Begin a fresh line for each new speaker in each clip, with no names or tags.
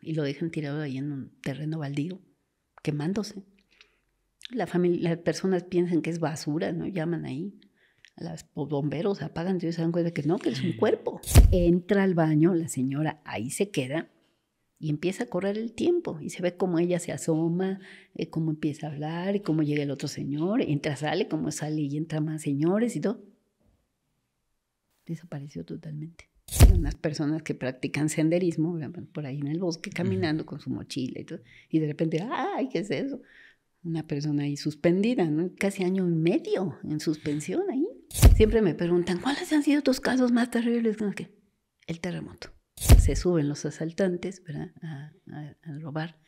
y lo dejan tirado ahí en un terreno baldío, quemándose. La familia, las personas piensan que es basura, ¿no? Llaman ahí a los bomberos, apagan y se dan cuenta que no, que es un mm. cuerpo. Entra al baño, la señora ahí se queda y empieza a correr el tiempo y se ve cómo ella se asoma, eh, cómo empieza a hablar y cómo llega el otro señor, entra, sale, cómo sale y entra más señores y todo. Desapareció totalmente unas personas que practican senderismo, por ahí en el bosque, caminando con su mochila y todo, y de repente, ¡ay, qué es eso! Una persona ahí suspendida, casi año y medio en suspensión ahí. Siempre me preguntan, ¿cuáles han sido tus casos más terribles? que El terremoto. Se suben los asaltantes, ¿verdad? A, a robar.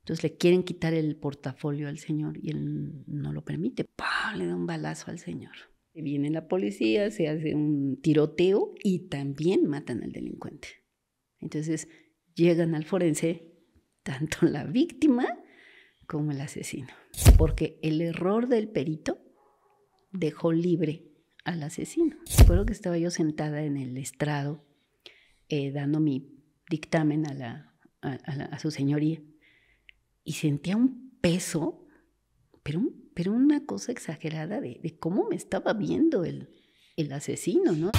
Entonces le quieren quitar el portafolio al señor y él no lo permite. ¡Pah! Le da un balazo al señor Viene la policía, se hace un tiroteo y también matan al delincuente. Entonces llegan al forense tanto la víctima como el asesino, porque el error del perito dejó libre al asesino. Recuerdo que estaba yo sentada en el estrado eh, dando mi dictamen a su señoría y sentía un peso pero, pero una cosa exagerada de, cómo me estaba viendo el, el asesino, ¿no?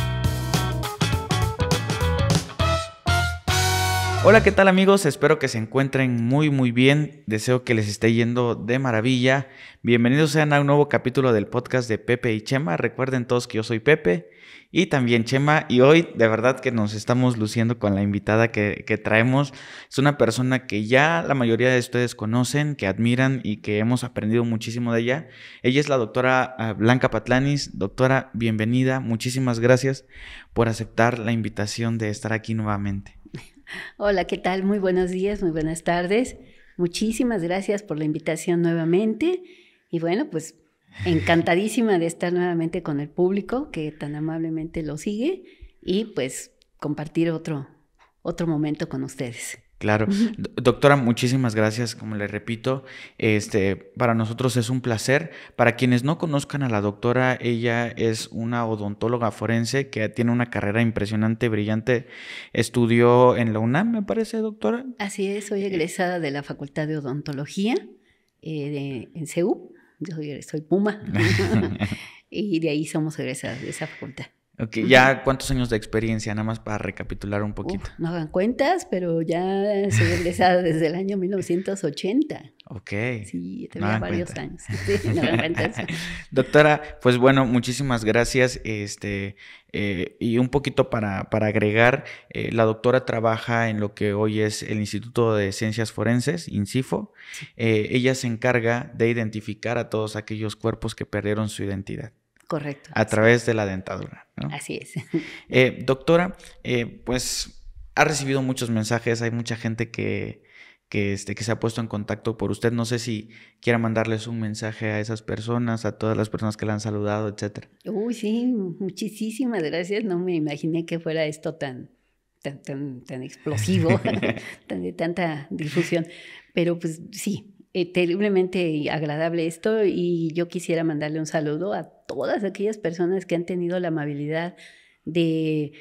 Hola, ¿qué tal amigos? Espero que se encuentren muy muy bien. Deseo que les esté yendo de maravilla. Bienvenidos sean a un nuevo capítulo del podcast de Pepe y Chema. Recuerden todos que yo soy Pepe y también Chema. Y hoy de verdad que nos estamos luciendo con la invitada que, que traemos. Es una persona que ya la mayoría de ustedes conocen, que admiran y que hemos aprendido muchísimo de ella. Ella es la doctora ah, Blanca Patlanis. Doctora, bienvenida. Muchísimas gracias por aceptar la invitación de estar aquí nuevamente.
Hola, ¿qué tal? Muy buenos días, muy buenas tardes. Muchísimas gracias por la invitación nuevamente. Y bueno, pues encantadísima de estar nuevamente con el público que tan amablemente lo sigue y pues compartir otro, otro momento con ustedes.
Claro. Doctora, muchísimas gracias, como le repito. Este, para nosotros es un placer. Para quienes no conozcan a la doctora, ella es una odontóloga forense que tiene una carrera impresionante, brillante. Estudió en la UNAM, me parece, doctora.
Así es, soy eh, egresada de la Facultad de Odontología eh, en CEU. Yo soy Puma. y de ahí somos egresadas de esa facultad.
Ok, ¿ya cuántos años de experiencia? Nada más para recapitular un poquito.
no hagan cuentas, pero ya soy egresada desde el año 1980.
Ok. Sí,
tenía varios años.
Doctora, pues bueno, muchísimas gracias. Este, eh, y un poquito para, agregar, eh, la doctora trabaja en lo que hoy es el Instituto de Ciencias Forenses, INCIFO. Eh, ella se encarga de identificar a todos aquellos cuerpos que perdieron su identidad. Correcto. A través de la dentadura. Así es. Eh, doctora, eh, pues ha recibido muchos mensajes, hay mucha gente que, este, que se ha puesto en contacto por usted. No sé si quiera mandarles un mensaje a esas personas, a todas las personas que la han saludado, etcétera.
Uy, sí, muchísimas gracias. No me imaginé que fuera esto tan, tan, tan, explosivo, tan, de tanta difusión. Pero pues sí, eh, terriblemente agradable esto y yo quisiera mandarle un saludo a todas aquellas personas que han tenido la amabilidad de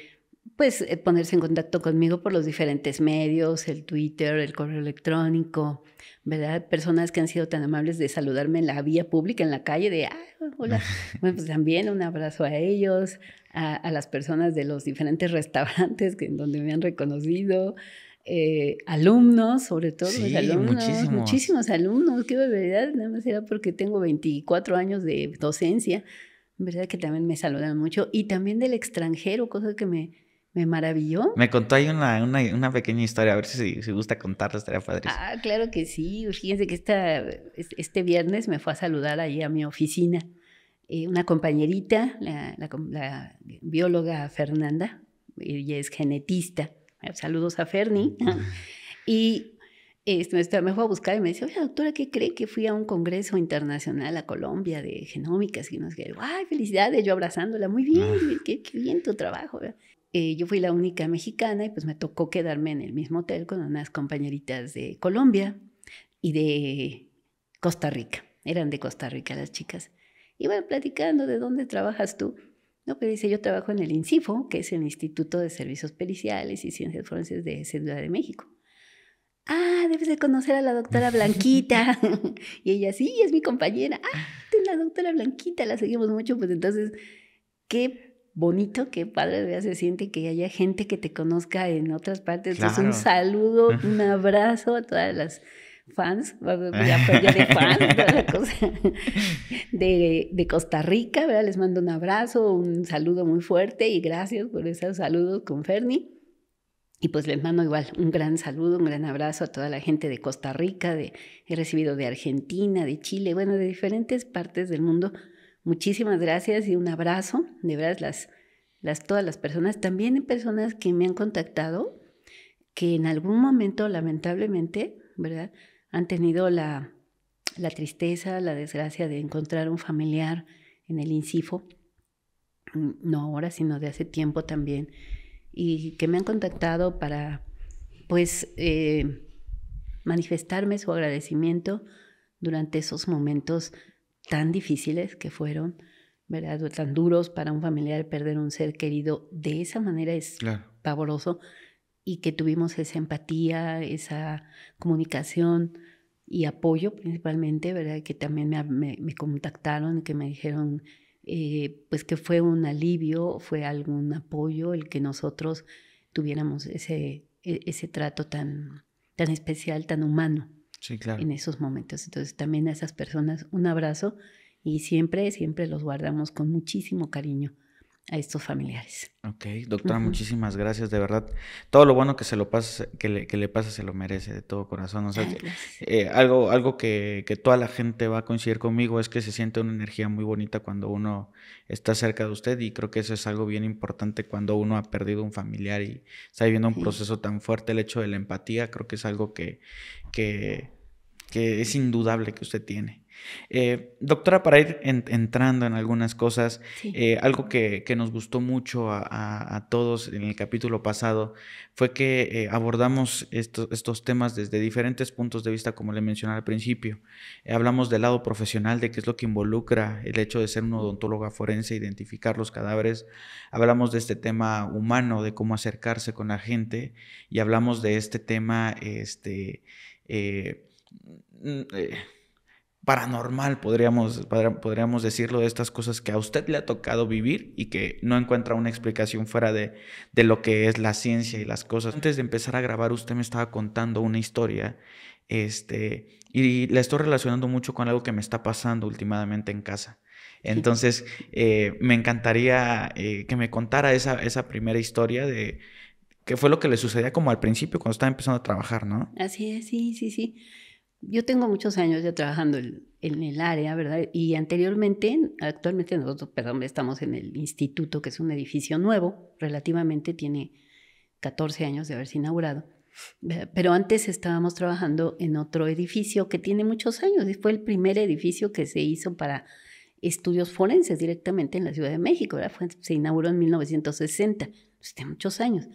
pues eh, ponerse en contacto conmigo por los diferentes medios, el Twitter, el correo electrónico, ¿verdad? Personas que han sido tan amables de saludarme en la vía pública, en la calle, de, ah, hola. bueno, pues también un abrazo a ellos, a, las personas de los diferentes restaurantes que, en donde me han reconocido, eh, alumnos, sobre todo, muchísimos. alumnos, qué barbaridad, nada más era porque tengo 24 años de docencia, en verdad que también me saludan mucho, y también del extranjero, cosa que me, me maravilló.
Me contó ahí una, pequeña historia, a ver si, si gusta contarla, estaría padre. Ah,
claro que sí, fíjense que este viernes me fue a saludar ahí a mi oficina. Eh, una compañerita, la, la bióloga Fernanda, ella es genetista, eh, saludos a Ferni, y este, este, me fue a buscar y me dice, oye doctora, ¿qué cree que fui a un congreso internacional a Colombia de genómicas? Y nos sé ay, felicidades, yo abrazándola, muy bien, ah. qué, bien tu trabajo. Eh, yo fui la única mexicana y pues me tocó quedarme en el mismo hotel con unas compañeritas de Colombia y de Costa Rica, eran de Costa Rica las chicas. y bueno, platicando de dónde trabajas tú. No, pero dice, yo trabajo en el INCIFO, que es el Instituto de Servicios Periciales y Ciencias Forenses de Ciudad de México. Ah, debes de conocer a la doctora Blanquita. y ella, sí, es mi compañera. Ah, la doctora Blanquita, la seguimos mucho. Pues entonces, qué bonito, qué padre se siente que haya gente que te conozca en otras partes. un saludo, un abrazo a todas las fans, ya ya de fans, de, de, Costa Rica, ¿verdad? Les mando un abrazo, un saludo muy fuerte y gracias por esos saludos con Ferni. Y pues les mando igual un gran saludo, un gran abrazo a toda la gente de Costa Rica, de, he recibido de Argentina, de Chile, bueno, de diferentes partes del mundo. Muchísimas gracias y un abrazo, de verdad, las, las, todas las personas. También hay personas que me han contactado que en algún momento, lamentablemente, ¿verdad? han tenido la, tristeza, la desgracia de encontrar un familiar en el INCIFO, mm, no ahora, sino de hace tiempo también, y que me han contactado para, pues, eh, manifestarme su agradecimiento durante esos momentos tan difíciles que fueron, ¿verdad? tan duros para un familiar perder un ser querido de esa manera es pavoroso y que tuvimos esa empatía, esa comunicación y apoyo principalmente, ¿verdad? Que también me, contactaron, que me dijeron, eh, pues que fue un alivio, fue algún apoyo el que nosotros tuviéramos ese, e, ese trato tan, tan especial, tan humano en esos momentos. Entonces también a esas personas un abrazo y siempre, siempre los guardamos con muchísimo cariño a estos familiares. Ok, doctora, muchísimas
gracias, de verdad. Todo lo bueno que se lo pasa, que le, que le pasa se lo merece de todo corazón. O eh, algo, algo que, toda la gente va a coincidir conmigo es que se siente una energía muy bonita cuando uno está cerca de usted y creo que eso es algo bien importante cuando uno ha perdido un familiar y está viviendo un proceso tan fuerte. El hecho de la empatía creo que es algo que, que, que es indudable que usted tiene. Eh, doctora, para ir entrando en algunas cosas, eh, algo que, nos gustó mucho a, todos en el capítulo pasado fue que eh, abordamos estos temas desde diferentes puntos de vista, como le mencioné al principio. hablamos del lado profesional, de qué es lo que involucra el hecho de ser un odontólogo forense, identificar los cadáveres. Hablamos de este tema humano, de cómo acercarse con la gente, y hablamos de este tema, este... Mm, paranormal, podríamos, podríamos decirlo, de estas cosas que a usted le ha tocado vivir y que no encuentra una explicación fuera de, lo que es la ciencia y las cosas. Antes de empezar a grabar, usted me estaba contando una historia este, y la estoy relacionando mucho con algo que me está pasando últimamente en casa. Entonces, eh, me encantaría eh, que me contara esa, esa primera historia de qué fue lo que le sucedía como al principio, cuando estaba empezando a trabajar, ¿no?
Así es, sí, sí, sí yo tengo muchos años ya trabajando en, el área, ¿verdad? Y anteriormente, actualmente nosotros, perdón, estamos en el instituto, que es un edificio nuevo, relativamente tiene 14 años de haberse inaugurado. Eh, pero antes estábamos trabajando en otro edificio que tiene muchos años. y Fue el primer edificio que se hizo para estudios forenses directamente en la Ciudad de México. ¿verdad? se inauguró en 1960. pues tiene muchos años.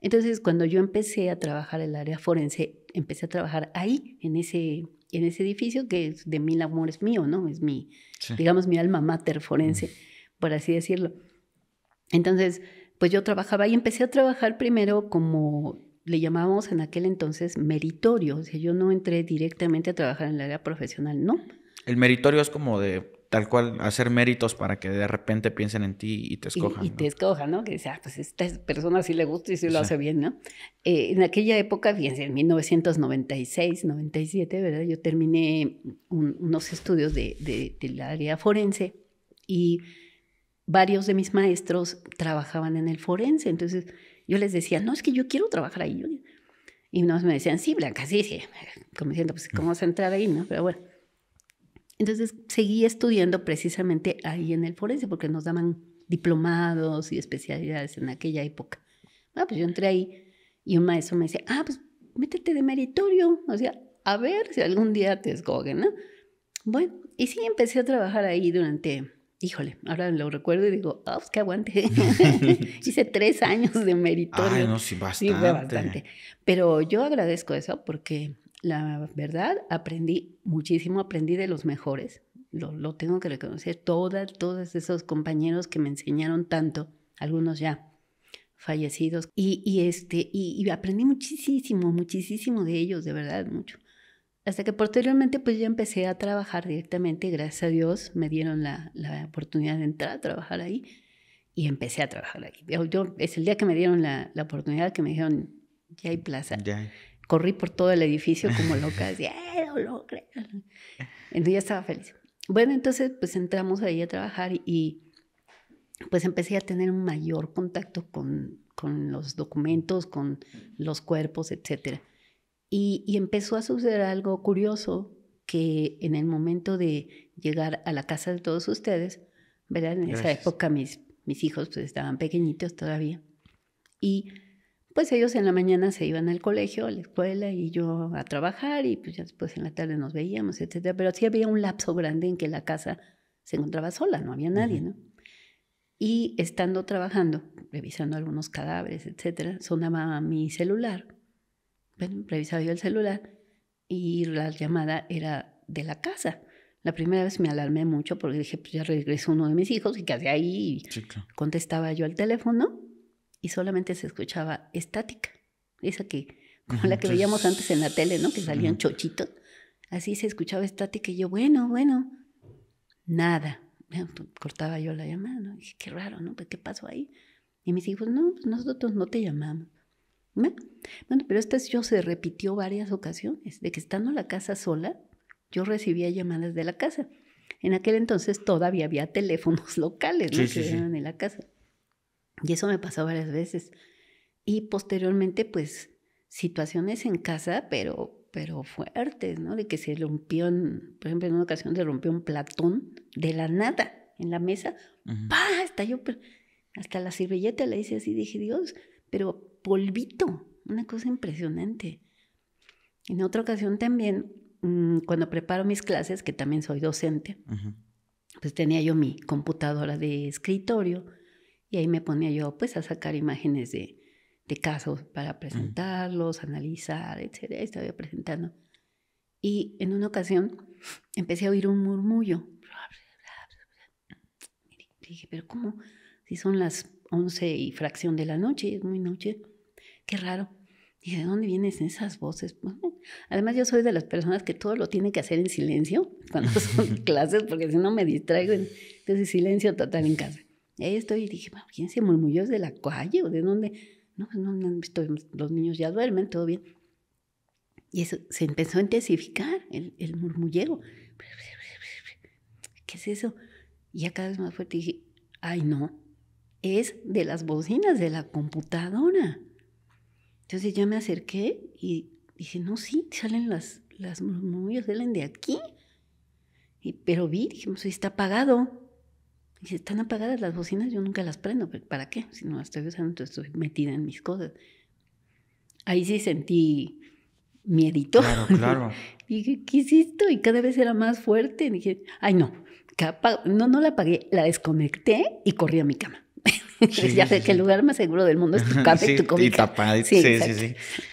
Entonces, cuando yo empecé a trabajar el área forense, empecé a trabajar ahí, en ese, en ese edificio que es de mil amores mío, ¿no? Es mi, digamos, mi alma mater forense, por así decirlo. Entonces, pues yo trabajaba y empecé a trabajar primero como le llamábamos en aquel entonces meritorio. O sea, yo no entré directamente a trabajar en el área profesional, no.
El meritorio es como de tal cual hacer méritos para que de repente piensen en ti y te escojan. Y, te
escojan, ¿no? Que dice, ah, pues esta persona sí le gusta y sí lo hace bien, ¿no? Eh, en aquella época, fíjense, en 1996, 97, ¿verdad? Yo terminé unos estudios de, de, del área forense y varios de mis maestros trabajaban en el forense. Entonces yo les decía, no, es que yo quiero trabajar ahí. Y nos me decían, sí, Blanca, sí, sí. Como diciendo, pues, ¿cómo vas a entrar ahí, no? Pero bueno. Entonces seguí estudiando precisamente ahí en el forense porque nos daban diplomados y especialidades en aquella época. Ah, pues yo entré ahí y un maestro me decía, ah, pues métete de meritorio, o sea, a ver si algún día te escogen, ¿no? Bueno, y sí empecé a trabajar ahí durante, híjole, ahora lo recuerdo y digo, ah, pues que aguante. Hice tres años de meritorio. Ay, no, sí, bastante. Sí, bastante. Pero yo agradezco eso porque la verdad, aprendí muchísimo, aprendí de los mejores, lo, tengo que reconocer, todas, todos esos compañeros que me enseñaron tanto, algunos ya fallecidos, y, este, y, aprendí muchísimo, muchísimo de ellos, de verdad, mucho. Hasta que posteriormente pues ya empecé a trabajar directamente, gracias a Dios me dieron la, oportunidad de entrar a trabajar ahí y empecé a trabajar ahí. es el día que me dieron la, oportunidad que me dijeron, ya hay plaza. Ya corrí por todo el edificio como loca, decía, ¡eh, lo logré! Entonces ya estaba feliz. Bueno, entonces pues entramos ahí a trabajar y pues empecé a tener un mayor contacto con, los documentos, con los cuerpos, etc. Y, empezó a suceder algo curioso que en el momento de llegar a la casa de todos ustedes, ¿verdad? En esa época mis, mis hijos pues estaban pequeñitos todavía. Y pues, ellos en la mañana se iban al colegio, a la escuela y yo a trabajar y pues ya después en la tarde nos veíamos, etcétera. Pero sí había un lapso grande en que la casa se encontraba sola, no había nadie, ¿no? Y estando trabajando, revisando algunos cadáveres, etcétera, sonaba mi celular. Bueno, revisaba yo el celular y la llamada era de la casa. La primera vez me alarmé mucho porque dije, pues ya regresó uno de mis hijos y hacía ahí. Contestaba yo al teléfono y solamente se escuchaba estática, esa que,
como la que veíamos antes en
la tele, ¿no? Que salían chochitos. Así se escuchaba estática y yo, bueno, bueno, nada. Pues, cortaba yo la llamada, ¿no? dije, qué raro, ¿no? ¿Qué pasó ahí? Y mis hijos, no, pues, nosotros no te llamamos. Bueno, pero esto yo se repitió varias ocasiones, de que estando en la casa sola, yo recibía llamadas de la casa. En aquel entonces todavía había teléfonos locales, ¿no? que en la casa. Y eso me pasó varias veces. Y posteriormente, pues, situaciones en casa, pero, pero fuertes, ¿no? De que se rompió, por ejemplo, en una ocasión se rompió un platón de la nada en la mesa. Hasta yo, hasta la servilleta le hice así, dije, Dios, pero polvito, una cosa impresionante. En otra ocasión también, mm, cuando preparo mis clases, que también soy docente, pues tenía yo mi computadora de escritorio y ahí me ponía yo pues a sacar imágenes de, de casos para mm. presentarlos, analizar, etcétera. Estaba presentando. Y en una ocasión empecé a oír un murmullo. dije, pero ¿cómo? Si son las 11 y fracción de la noche, es muy noche. Qué raro. Y dije, ¿de dónde vienen esas voces? Pues, además, yo soy de las personas que todo lo tiene que hacer en silencio cuando son clases, porque si no me distraigo. Entonces, silencio total en casa ahí estoy y dije, ¿quién se murmulló? ¿Es de la calle o de dónde? No, pues, no, no los niños ya duermen, todo bien. Y eso se empezó a intensificar, el, el ¿Qué es eso? Y ya cada vez más fuerte dije, ay no, es de las bocinas de la computadora. Entonces ya me acerqué y dije, no, sí, salen las, las murmullos, salen de aquí. Y, pero vi, dijimos, pues, está apagado. Dice, están apagadas las bocinas, yo nunca las prendo. ¿Para qué? Si no las estoy usando, estoy metida en mis cosas. Ahí sí sentí miedito. Claro, claro. Dije, ¿qué hiciste? y cada vez era más fuerte. Dije, ay, no, no, no la apagué, la desconecté y corrí a mi cama. ya sé que el lugar más seguro del mundo es tu café y tu cómica. Y tapada Sí, sí, sí,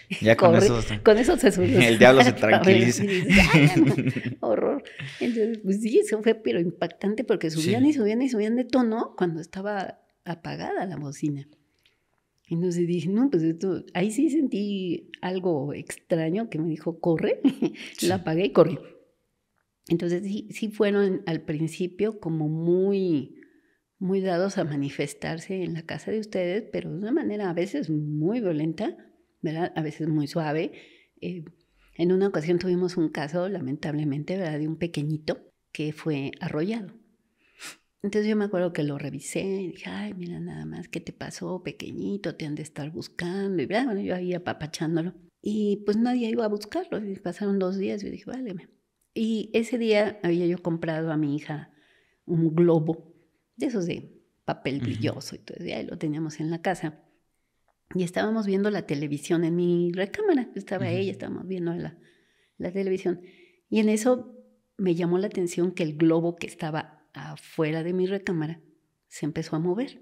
sí, Ya con eso. Con se El diablo se tranquiliza. horror. Entonces, pues sí, eso fue pero impactante porque subían y subían y subían de tono cuando estaba apagada la bocina. Entonces dije, no, pues ahí sí sentí algo extraño que me dijo, corre, la apagué y corrí. Entonces sí fueron al principio como muy muy dados a manifestarse en la casa de ustedes, pero de una manera a veces muy violenta, ¿verdad? A veces muy suave. Eh, en una ocasión tuvimos un caso, lamentablemente, ¿verdad? De un pequeñito que fue arrollado. Entonces yo me acuerdo que lo revisé, y dije, ay, mira nada más, ¿qué te pasó, pequeñito? Te han de estar buscando, y bueno, yo ahí apapachándolo. Y pues nadie iba a buscarlo, y pasaron dos días, y yo dije, váleme. Y ese día había yo comprado a mi hija un globo de esos de papel brilloso y todo, y ahí lo teníamos en la casa. Y estábamos viendo la televisión en mi recámara, estaba ella, estábamos viendo la, televisión. Y en eso me llamó la atención que el globo que estaba afuera de mi recámara se empezó a mover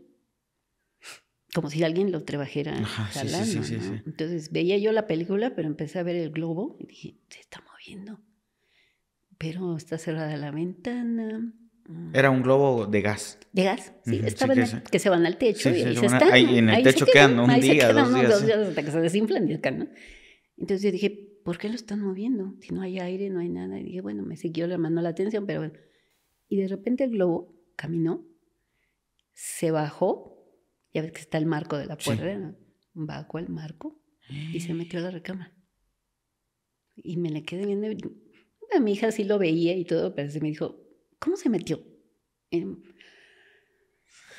como si alguien lo trabajara sí, Entonces veía yo la película, pero empecé a ver el globo y dije, se está moviendo. Pero está cerrada la ventana, Mm.
Era un globo de gas. De gas, sí. que, se van al techo y se, están. Ahí en el techo quedan, un día, dos, días, dos días.
hasta que se desinflan Entonces yo dije, ¿por qué lo están moviendo? Si no hay aire, no hay nada. Y dije, bueno, me siguió llamando la atención, pero bueno. Y de repente el globo caminó, se bajó, ya ves que está el marco de la puerta, bajó el marco y se metió a la recama. Y me le quedé viendo. A mi hija sí lo veía y todo, pero se me dijo, ¿Cómo se metió? Em,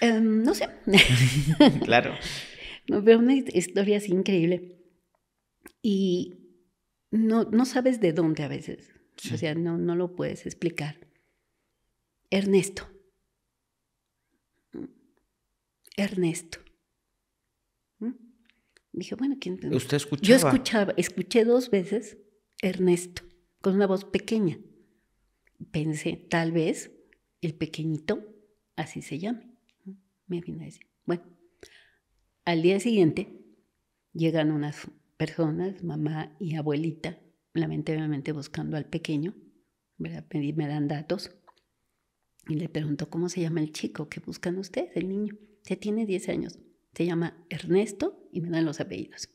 em, no sé. claro. Veo pero una historia así increíble. Y no, no sabes de dónde a veces. O sea, no, lo puedes explicar. Ernesto. Ernesto. ¿Mm? Dije, bueno, ¿quién? ¿Usted escuchaba? Yo escuchaba, escuché dos veces Ernesto, con una voz pequeña pensé, tal vez el pequeñito así se llame. Me vino a decir. Bueno, al día siguiente llegan unas personas, mamá y abuelita, lamentablemente buscando al pequeño, Me, dan datos y le pregunto cómo se llama el chico que buscan ustedes, el niño. Se tiene 10 años. Se llama Ernesto y me dan los apellidos.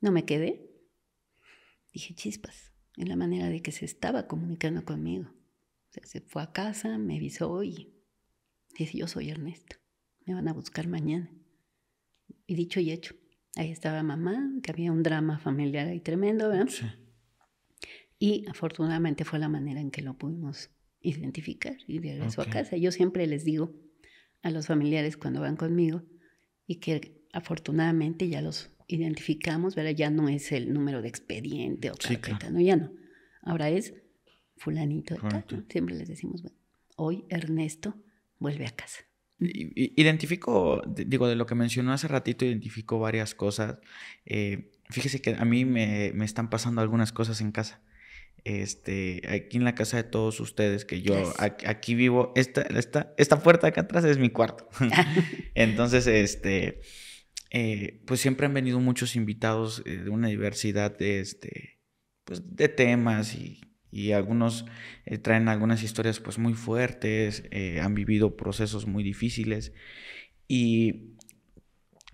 No me quedé. Dije, chispas, en la manera de que se estaba comunicando conmigo. O sea, se fue a casa, me avisó y dice, yo soy Ernesto, me van a buscar mañana. Y dicho y hecho, ahí estaba mamá, que había un drama familiar ahí tremendo, ¿verdad? Sí. Y afortunadamente fue la manera en que lo pudimos identificar y regresó a casa. Yo siempre les digo a los familiares cuando van conmigo y que afortunadamente ya los identificamos, Ya no es el número de expediente o carpeta, ¿no? Ya no. Ahora es fulanito. Siempre les decimos, bueno, hoy Ernesto vuelve a casa.
Identifico, digo, de lo que mencionó hace ratito, identifico varias cosas. Eh, fíjese que a mí me, están pasando algunas cosas en casa. Este, aquí en la casa de todos ustedes, que yo aquí, vivo, esta, esta, esta puerta acá atrás es mi cuarto. Entonces, este, eh, pues siempre han venido muchos invitados eh, de una diversidad de, este, pues, de temas y, algunos eh, traen algunas historias pues muy fuertes, han vivido procesos muy difíciles y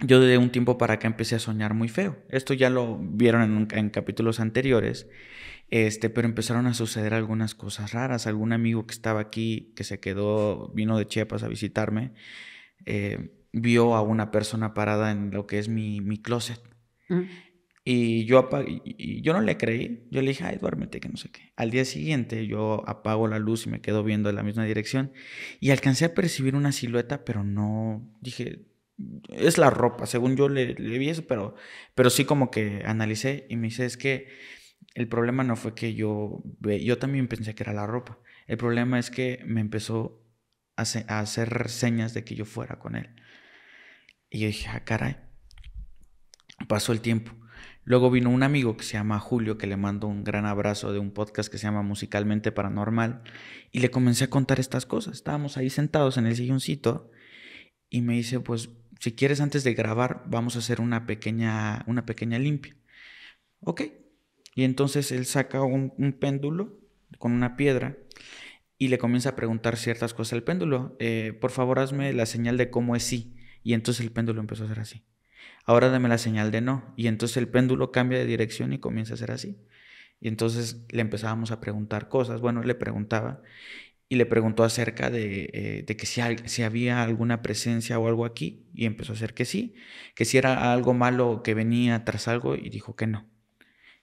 yo de un tiempo para acá empecé a soñar muy feo. Esto ya lo vieron en, capítulos anteriores, este, pero empezaron a suceder algunas cosas raras. Algún amigo que estaba aquí, que se quedó, vino de Chiapas a visitarme, vio a una persona parada en lo que es mi, closet. Mm. Y yo, y yo no le creí. Yo le dije, ay, duérmete, que no sé qué. Al día siguiente yo apago la luz y me quedo viendo en la misma dirección. Y alcancé a percibir una silueta, pero no. Dije, es la ropa. Según yo le, le vi eso, pero, pero sí como que analicé y me dice, es que el problema no fue que yo. Yo también pensé que era la ropa. El problema es que me empezó a, hacer señas de que yo fuera con él. Y yo dije, ah, caray. Pasó el tiempo. Luego vino un amigo que se llama Julio, que le mando un gran abrazo de un podcast que se llama Musicalmente Paranormal, y le comencé a contar estas cosas. Estábamos ahí sentados en el silloncito y me dice, pues si quieres antes de grabar vamos a hacer una pequeña, una pequeña limpia. Ok. Y entonces él saca un, péndulo con una piedra y le comienza a preguntar ciertas cosas al péndulo. Eh, por favor, hazme la señal de cómo es sí y entonces el péndulo empezó a hacer así. Ahora dame la señal de no. Y entonces el péndulo cambia de dirección y comienza a hacer así. Y entonces le empezábamos a preguntar cosas. Bueno, le preguntaba y le preguntó acerca de, eh, que si, si, había alguna presencia o algo aquí y empezó a hacer que sí, que si era algo malo que venía tras algo y dijo que no.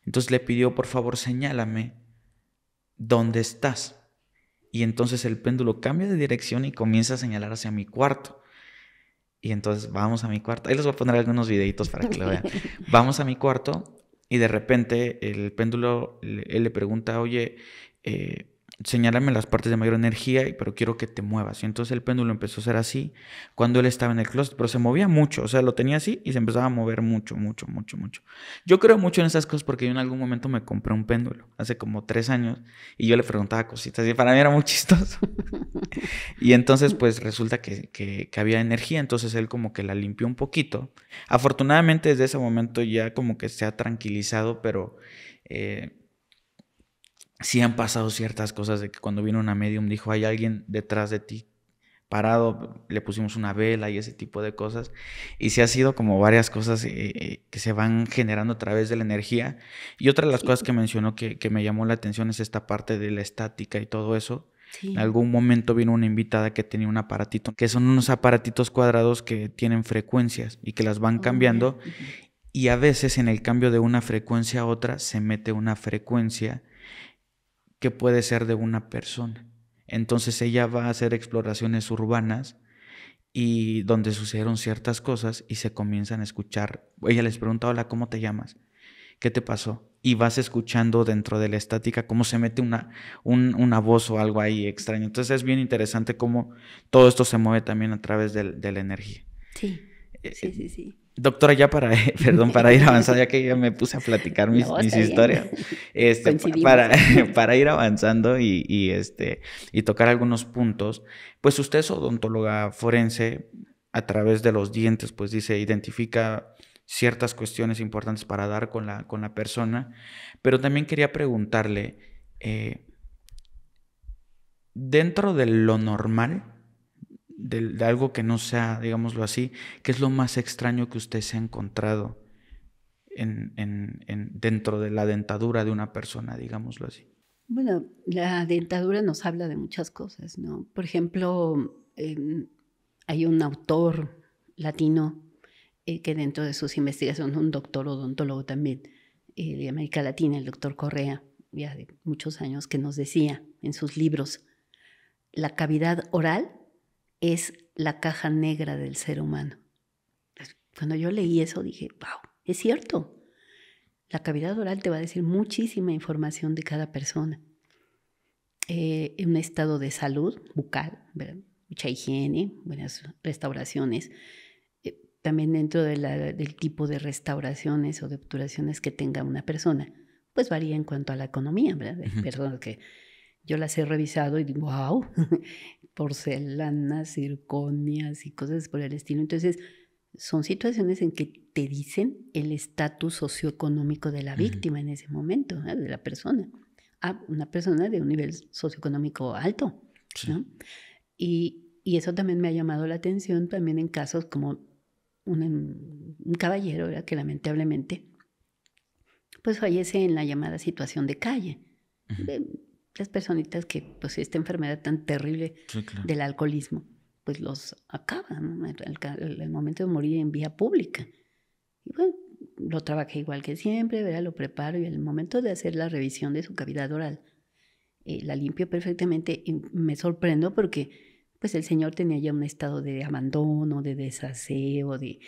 Entonces le pidió, por favor, señálame dónde estás. Y entonces el péndulo cambia de dirección y comienza a señalar hacia mi cuarto. Y entonces vamos a mi cuarto. Ahí les voy a poner algunos videitos para que lo vean. vamos a mi cuarto y de repente el péndulo le, él le pregunta, oye, eh, señálame las partes de mayor energía, pero quiero que te muevas. Y entonces el péndulo empezó a ser así cuando él estaba en el closet, pero se movía mucho, o sea, lo tenía así y se empezaba a mover mucho, mucho, mucho, mucho. Yo creo mucho en esas cosas porque yo en algún momento me compré un péndulo, hace como tres años, y yo le preguntaba cositas y para mí era muy chistoso. y entonces pues resulta que, que, había energía, entonces él como que la limpió un poquito. Afortunadamente desde ese momento ya como que se ha tranquilizado, pero... Eh, sí han pasado ciertas cosas de que cuando vino una medium dijo, hay alguien detrás de ti parado, le pusimos una vela y ese tipo de cosas. Y sí ha sido como varias cosas eh, eh, que se van generando a través de la energía. Y otra de las cosas que mencionó que, me llamó la atención es esta parte de la estática y todo eso. En algún momento vino una invitada que tenía un aparatito, que son unos aparatitos cuadrados que tienen frecuencias y que las van oh, cambiando. Y a veces en el cambio de una frecuencia a otra se mete una frecuencia que puede ser de una persona. Entonces ella va a hacer exploraciones urbanas y donde sucedieron ciertas cosas y se comienzan a escuchar. Ella les pregunta, hola, ¿cómo te llamas? ¿Qué te pasó? Y vas escuchando dentro de la estática cómo se mete una, una voz o algo ahí extraño. Entonces es bien interesante cómo todo esto se mueve también a través de, de la energía. Sí, eh, sí, sí, sí. Doctora, ya para, eh, perdón, para ir avanzando, ya que ya me puse a platicar mis, historias, este, para, para ir avanzando y, este, y tocar algunos puntos, pues usted es odontóloga forense, a través de los dientes, pues dice, identifica ciertas cuestiones importantes para dar con la, con la persona, pero también quería preguntarle, eh, dentro de lo normal, de, algo que no sea, digámoslo así, ¿qué es lo más extraño que usted se ha encontrado en, dentro de la dentadura de una persona, digámoslo así?
Bueno, la dentadura nos habla de muchas cosas, ¿no? Por ejemplo, hay un autor latino eh, que dentro de sus investigaciones, un doctor odontólogo también eh, de América Latina, el doctor Correa, ya de muchos años, que nos decía en sus libros, la cavidad oral es la caja negra del ser humano. Pues, cuando yo leí eso dije, wow, es cierto. La cavidad oral te va a decir muchísima información de cada persona. Eh, un estado de salud bucal, mucha higiene, buenas restauraciones. Eh, también dentro del tipo de restauraciones o de obturaciones que tenga una persona, pues varía en cuanto a la economía, ¿verdad? personas que yo las he revisado y digo, wow, porcelanas, circonias y cosas por el estilo. Entonces, son situaciones en que te dicen el estatus socioeconómico de la víctima en ese momento, ¿eh? de la persona. Ah, una persona de un nivel socioeconómico alto. Y, eso también me ha llamado la atención también en casos como un, caballero, que lamentablemente pues fallece en la llamada situación de calle las personitas que, pues, esta enfermedad tan terrible del alcoholismo, pues los acaban ¿no? el, momento de morir en vía pública. Y bueno, lo trabajé igual que siempre, ¿verdad? lo preparo y al momento de hacer la revisión de su cavidad oral, eh, la limpio perfectamente y me sorprendo porque pues el señor tenía ya un estado de abandono, de desaseo, de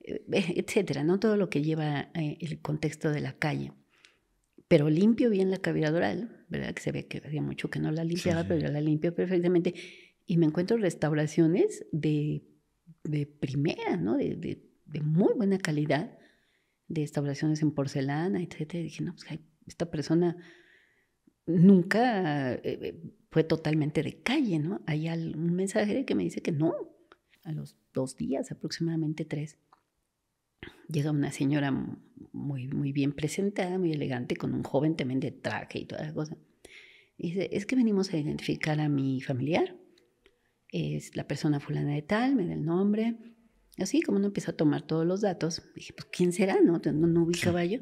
eh, etcétera, no todo lo que lleva eh, el contexto de la calle pero limpio bien la cavidad oral, ¿verdad? Que se ve que hacía mucho que no la limpiaba, pero pero la limpio perfectamente. Y me encuentro restauraciones de, de primera, ¿no? De, de, muy buena calidad, de restauraciones en porcelana, etc. Y dije, no, pues esta persona nunca eh, eh, fue totalmente de calle, ¿no? Hay un mensajero que me dice que no, a los dos días, aproximadamente tres llega una señora muy, muy bien presentada, muy elegante, con un joven también de traje y toda la cosa. dice, es que venimos a identificar a mi familiar. Es la persona fulana de tal, me da el nombre. Así como no empieza a tomar todos los datos, dije, pues ¿quién será? No, no, no ubicaba yo.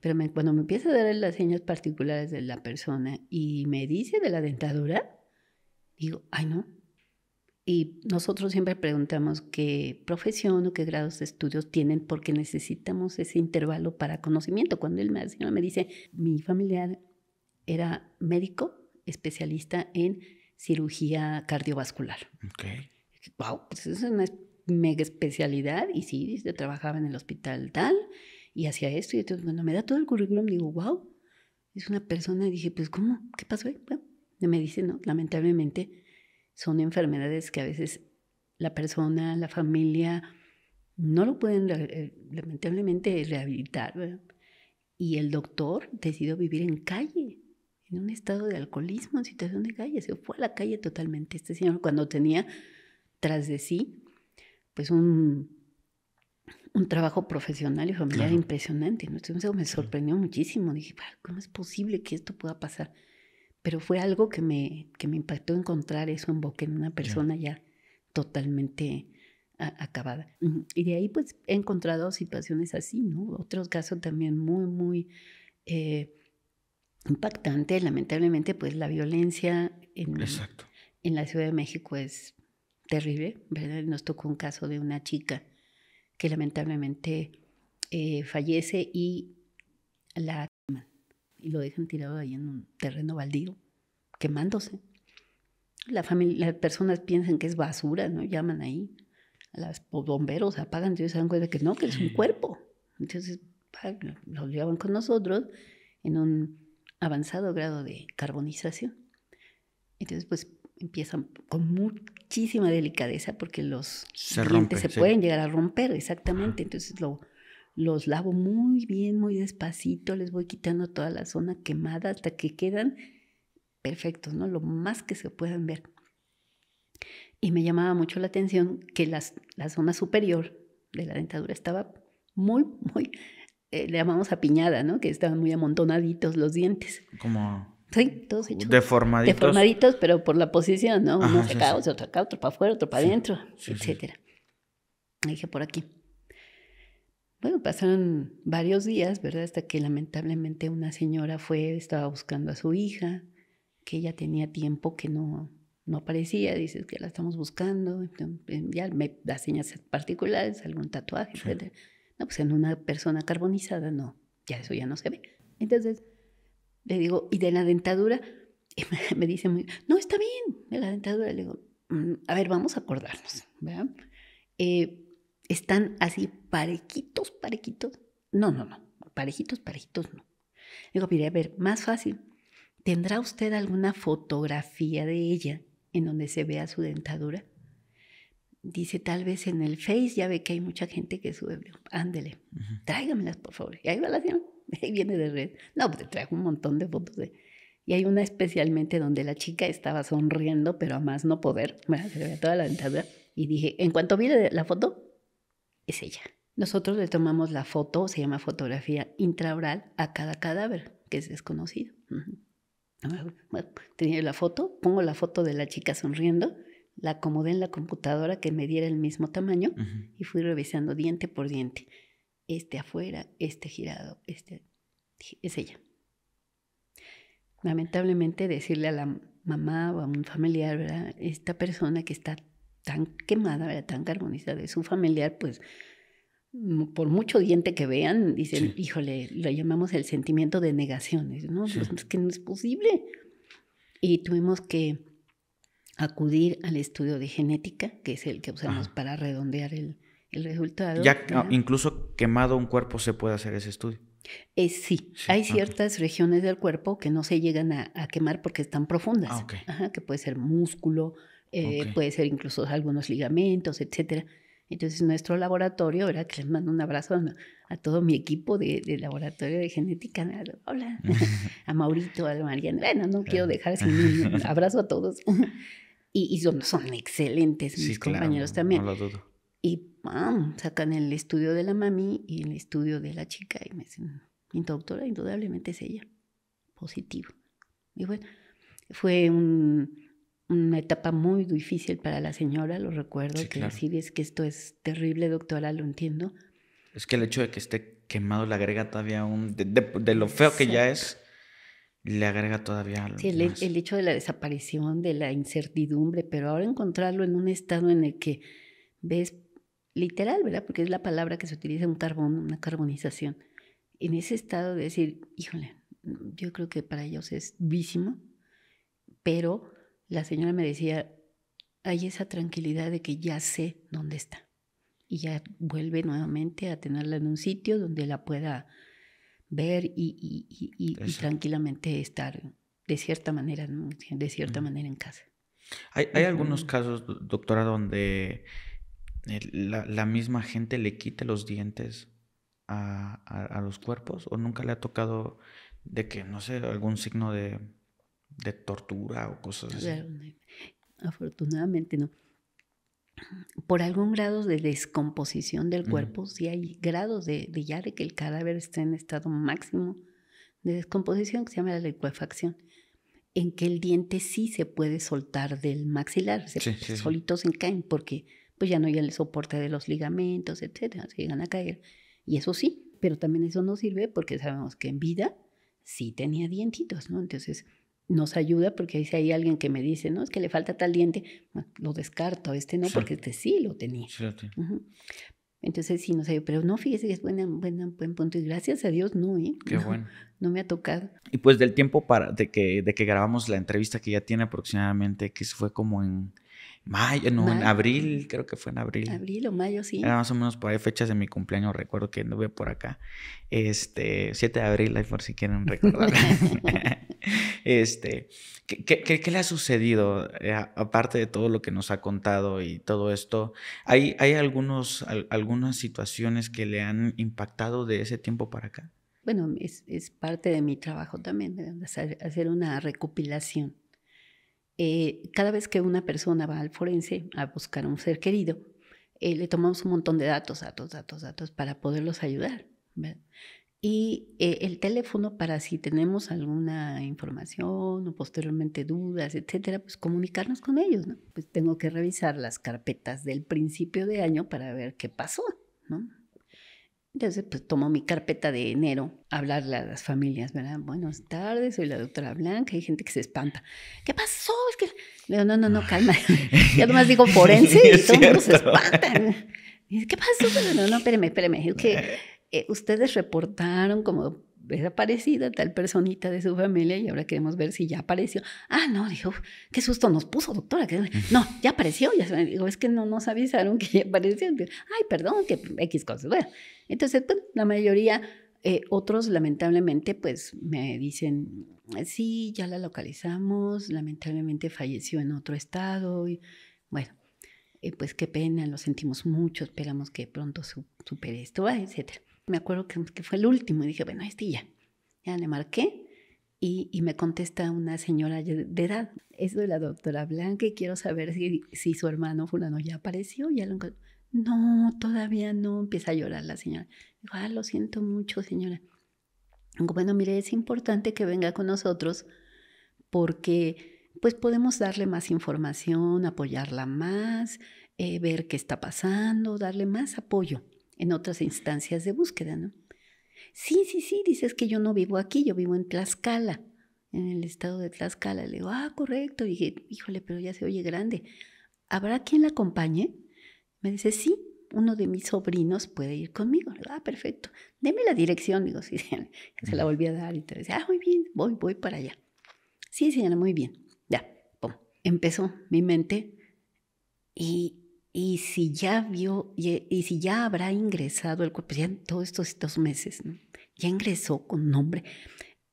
Pero cuando me empieza a dar las señas particulares de la persona y me dice de la dentadura, digo, ay no, y nosotros siempre preguntamos qué profesión o qué grados de estudios tienen porque necesitamos ese intervalo para conocimiento. Cuando él me, me dice, mi familiar era médico especialista en cirugía cardiovascular. Ok. Wow, pues es una mega especialidad y sí, yo trabajaba en el hospital tal y hacía esto y entonces cuando me da todo el currículum digo, wow, es una persona, y dije, pues ¿cómo? ¿Qué pasó Bueno, me dice, no, lamentablemente son enfermedades que a veces la persona, la familia, no lo pueden eh, lamentablemente rehabilitar. Y el doctor decidió vivir en calle, en un estado de alcoholismo, en situación de calle. Se fue a la calle totalmente este señor cuando tenía tras de sí pues un, un trabajo profesional y familiar impresionante. Entonces, me sorprendió muchísimo. Dije, ¿cómo es posible que esto pueda pasar? Pero fue algo que me, que me impactó encontrar eso en Boca, en una persona ya totalmente acabada. Y de ahí pues he encontrado situaciones así, ¿no? Otros casos también muy, muy eh, impactante impactantes. Lamentablemente pues la violencia en, la Ciudad de México es terrible, ¿verdad? Nos tocó un caso de una chica que lamentablemente eh, fallece y la y lo dejan tirado ahí en un terreno baldío, quemándose. La familia, las personas piensan que es basura, ¿no? Llaman ahí a los bomberos, apagan, entonces se dan cuenta que no, que es un cuerpo. Entonces ah, lo llevan con nosotros en un avanzado grado de carbonización. Entonces, pues empiezan con muchísima delicadeza porque los se, se pueden llegar a romper, exactamente. Entonces lo los lavo muy bien, muy despacito, les voy quitando toda la zona quemada hasta que quedan perfectos, ¿no? Lo más que se puedan ver. Y me llamaba mucho la atención que las, la zona superior de la dentadura estaba muy, muy, eh, le llamamos apiñada, ¿no? Que estaban muy amontonaditos los dientes. Como... Sí, todos hechos. Deformaditos. Deformaditos, pero por la posición, ¿no? Uno acá, otro acá, otro para afuera, otro para adentro, etcétera. Dije por aquí. Bueno, pasaron varios días, ¿verdad? Hasta que lamentablemente una señora fue, estaba buscando a su hija, que ella tenía tiempo que no, no aparecía, dices que la estamos buscando, em, ya me da señas particulares, algún tatuaje, No, pues en una persona carbonizada, no, ya eso ya no se ve. Entonces, le digo, ¿y de la dentadura? me, dice, no, está bien, de la dentadura. Le digo, mm, a ver, vamos a acordarnos, ¿verdad? Eh, están así parejitos, parejitos. No, no, no, parejitos, parejitos no. Digo, mire, a ver, más fácil. ¿Tendrá usted alguna fotografía de ella en donde se vea su dentadura? Dice, tal vez en el Face, ya ve que hay mucha gente que sube. Ándele, tráigamelas, por favor. Y ahí va la ahí viene de red. No, pues te traigo un montón de fotos de... Y hay una especialmente donde la chica estaba sonriendo, pero a más no poder. Bueno, se le toda la dentadura. Y dije, en cuanto vi la foto, es ella. Nosotros le tomamos la foto, se llama fotografía intraoral, a cada cadáver, que es desconocido. tenía la foto, pongo la foto de la chica sonriendo, la acomodé en la computadora que me diera el mismo tamaño y fui revisando diente por diente. Este afuera, este girado, este. Es ella. Lamentablemente decirle a la mamá o a un familiar, Esta persona que está tan quemada, tan carbonizada de su familiar, pues por mucho diente que vean, dicen, híjole, lo llamamos el sentimiento de negaciones, ¿no? Pues, es que no es posible. Y tuvimos que acudir al estudio de genética, que es el que usamos para redondear el, el resultado. Ya ah,
incluso quemado un cuerpo se puede hacer ese estudio.
Eh, sí. hay ciertas regiones del cuerpo que no se llegan a, quemar porque están profundas, ah, Ajá, que puede ser músculo, eh, puede ser incluso algunos ligamentos, etcétera. Entonces, nuestro laboratorio, verdad que les mando un abrazo a, todo mi equipo de, laboratorio de genética, hola, a Maurito, a Mariana, bueno, no quiero dejar sin un abrazo a todos. y, son, son, excelentes mis compañeros también. No lo dudo. Y sacan el estudio de la mami y el estudio de la chica y me dicen, mi doctora indudablemente es ella, positivo. Y bueno, fue un una etapa muy difícil para la señora, lo recuerdo, que claro. es que esto es terrible, doctora, lo entiendo.
Es que el hecho de que esté quemado le agrega todavía un... De, lo feo que ya es, le agrega todavía algo. Sí, el,
hecho de la desaparición, de la incertidumbre, pero ahora encontrarlo en un estado en el que ves literal, ¿verdad? Porque es la palabra que se utiliza un carbón, una carbonización. En ese estado de decir, híjole, yo creo que para ellos es durísimo, pero la señora me decía, hay esa tranquilidad de que ya sé dónde está. Y ya vuelve nuevamente a tenerla en un sitio donde la pueda ver y, tranquilamente estar de cierta manera, de cierta manera en casa.
Hay, algunos casos, doctora, donde la, misma gente le quite los dientes a, a los cuerpos o nunca le ha tocado de que, no sé, algún signo de de tortura o cosas
así. afortunadamente no. Por algún grado de descomposición del cuerpo, sí hay grados de, de, ya de que el cadáver está en estado máximo de descomposición, que se llama la licuefacción, en que el diente sí se puede soltar del maxilar, se, solitos se caen porque pues ya no hay el soporte de los ligamentos, etcétera, se llegan a caer. Y eso sí, pero también eso no sirve porque sabemos que en vida sí tenía dientitos, ¿no? Entonces, nos ayuda porque si hay alguien que me dice, no, es que le falta tal diente, lo descarto, este no, porque este sí lo tenía. Entonces sí nos sé pero no, fíjese que es buena, buena, buen punto y gracias a Dios no, ¿eh? Qué bueno. No me ha tocado.
Y pues del tiempo para, de, que, de que grabamos la entrevista que ya tiene aproximadamente, que fue como en Mayo, no, en abril, creo que fue en abril. Abril o mayo, sí. Era más o menos por ahí fechas de mi cumpleaños, recuerdo que anduve por acá. Este, 7 de abril, por si quieren recordar. este, ¿qué, le ha sucedido? Eh, aparte de todo lo que nos ha contado y todo esto, ¿hay, hay algunos, algunas situaciones que le han impactado de ese tiempo para acá?
Bueno, es, parte de mi trabajo también, hacer una recopilación eh, cada vez que una persona va al forense a buscar a un ser querido, eh, le tomamos un montón de datos, datos, datos, datos para poderlos ayudar. Y eh, el teléfono para si tenemos alguna información o posteriormente dudas, etcétera, pues comunicarnos con ellos. ¿no? Pues tengo que revisar las carpetas del principio de año para ver qué pasó. ¿no? Entonces, pues tomo mi carpeta de enero a hablarle a las familias, ¿verdad? Buenas tardes, soy la doctora Blanca. Hay gente que se espanta. ¿Qué pasó? Es que. Le digo, no, no, no, calma. Yo nomás digo forense y todo el mundo se espantan, ¿qué pasó? No, no, espéreme, espéreme. Es que eh, ustedes reportaron como desaparecida tal personita de su familia y ahora queremos ver si ya apareció. Ah, no, dijo, qué susto nos puso, doctora. No, ya apareció. Ya, dijo, es que no nos avisaron que ya apareció. Ay, perdón, que X cosas. Bueno, entonces, pues, la mayoría, eh, otros lamentablemente, pues me dicen, sí, ya la localizamos, lamentablemente falleció en otro estado. Y, bueno, eh, pues qué pena, lo sentimos mucho, esperamos que pronto supere esto, etcétera me acuerdo que, fue el último y dije, bueno, este ya. Ya le marqué y, me contesta una señora de edad. Es de la doctora Blanca y quiero saber si, su hermano fulano ya apareció, ya lo No, todavía no. Empieza a llorar la señora. Digo, ah, lo siento mucho, señora. Digo, bueno, mire, es importante que venga con nosotros porque pues podemos darle más información, apoyarla más, eh, ver qué está pasando, darle más apoyo en otras instancias de búsqueda, ¿no? Sí, sí, sí, dices que yo no vivo aquí, yo vivo en Tlaxcala, en el estado de Tlaxcala. Le digo, ah, correcto. dije, híjole, pero ya se oye grande. ¿Habrá quien la acompañe? Me dice, sí, uno de mis sobrinos puede ir conmigo. ah, perfecto. Deme la dirección. Digo, sí, Se la volví a dar y te dice, ah, muy bien, voy, voy para allá. Sí, señora, muy bien. Ya, pum. Empezó mi mente y y si ya vio, y, si ya habrá ingresado el cuerpo, pues ya en todos estos dos meses, ¿no? ya ingresó con nombre.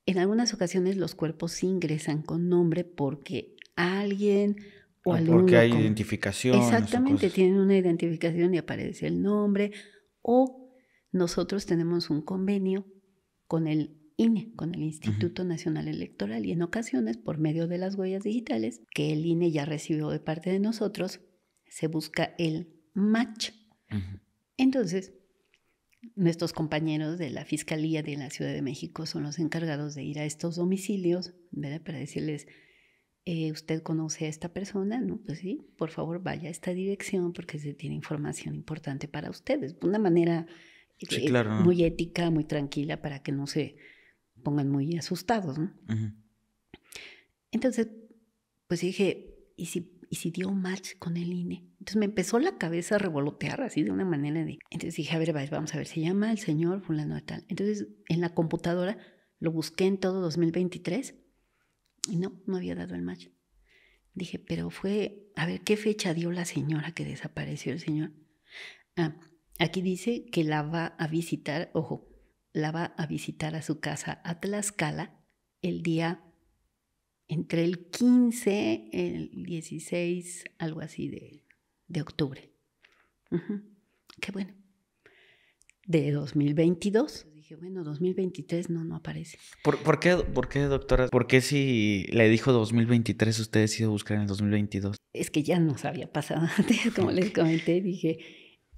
En algunas ocasiones los cuerpos ingresan con nombre porque alguien o, alguna porque hay identificación. Exactamente, tienen una identificación y aparece el nombre. O nosotros tenemos un convenio con el INE, con el Instituto Nacional Electoral, y en ocasiones, por medio de las huellas digitales que el INE ya recibió de parte de nosotros, se busca el match. Entonces, nuestros compañeros de la Fiscalía de la Ciudad de México son los encargados de ir a estos domicilios, ¿verdad? Para decirles, eh, ¿usted conoce a esta persona? No, pues sí, por favor vaya a esta dirección porque se tiene información importante para ustedes. De Una manera eh, muy ética, muy tranquila para que no se pongan muy asustados, ¿no? Entonces, pues dije, ¿y si y si dio match con el INE. Entonces me empezó la cabeza a revolotear así de una manera de... Entonces dije, a ver, vamos a ver, se llama el señor fulano de tal. Entonces en la computadora lo busqué en todo 2023 y no, no había dado el match. Dije, pero fue, a ver, ¿qué fecha dio la señora que desapareció el señor? Ah, aquí dice que la va a visitar, ojo, la va a visitar a su casa a Tlaxcala el día entre el 15, y el 16, algo así de, octubre. Qué bueno. De 2022. Dije, bueno, 2023 no, no aparece. ¿Por, qué, ¿Por,
qué, doctora? ¿Por qué si le dijo 2023 usted decidió buscar en el 2022?
Es que ya nos había pasado antes, como les comenté, dije,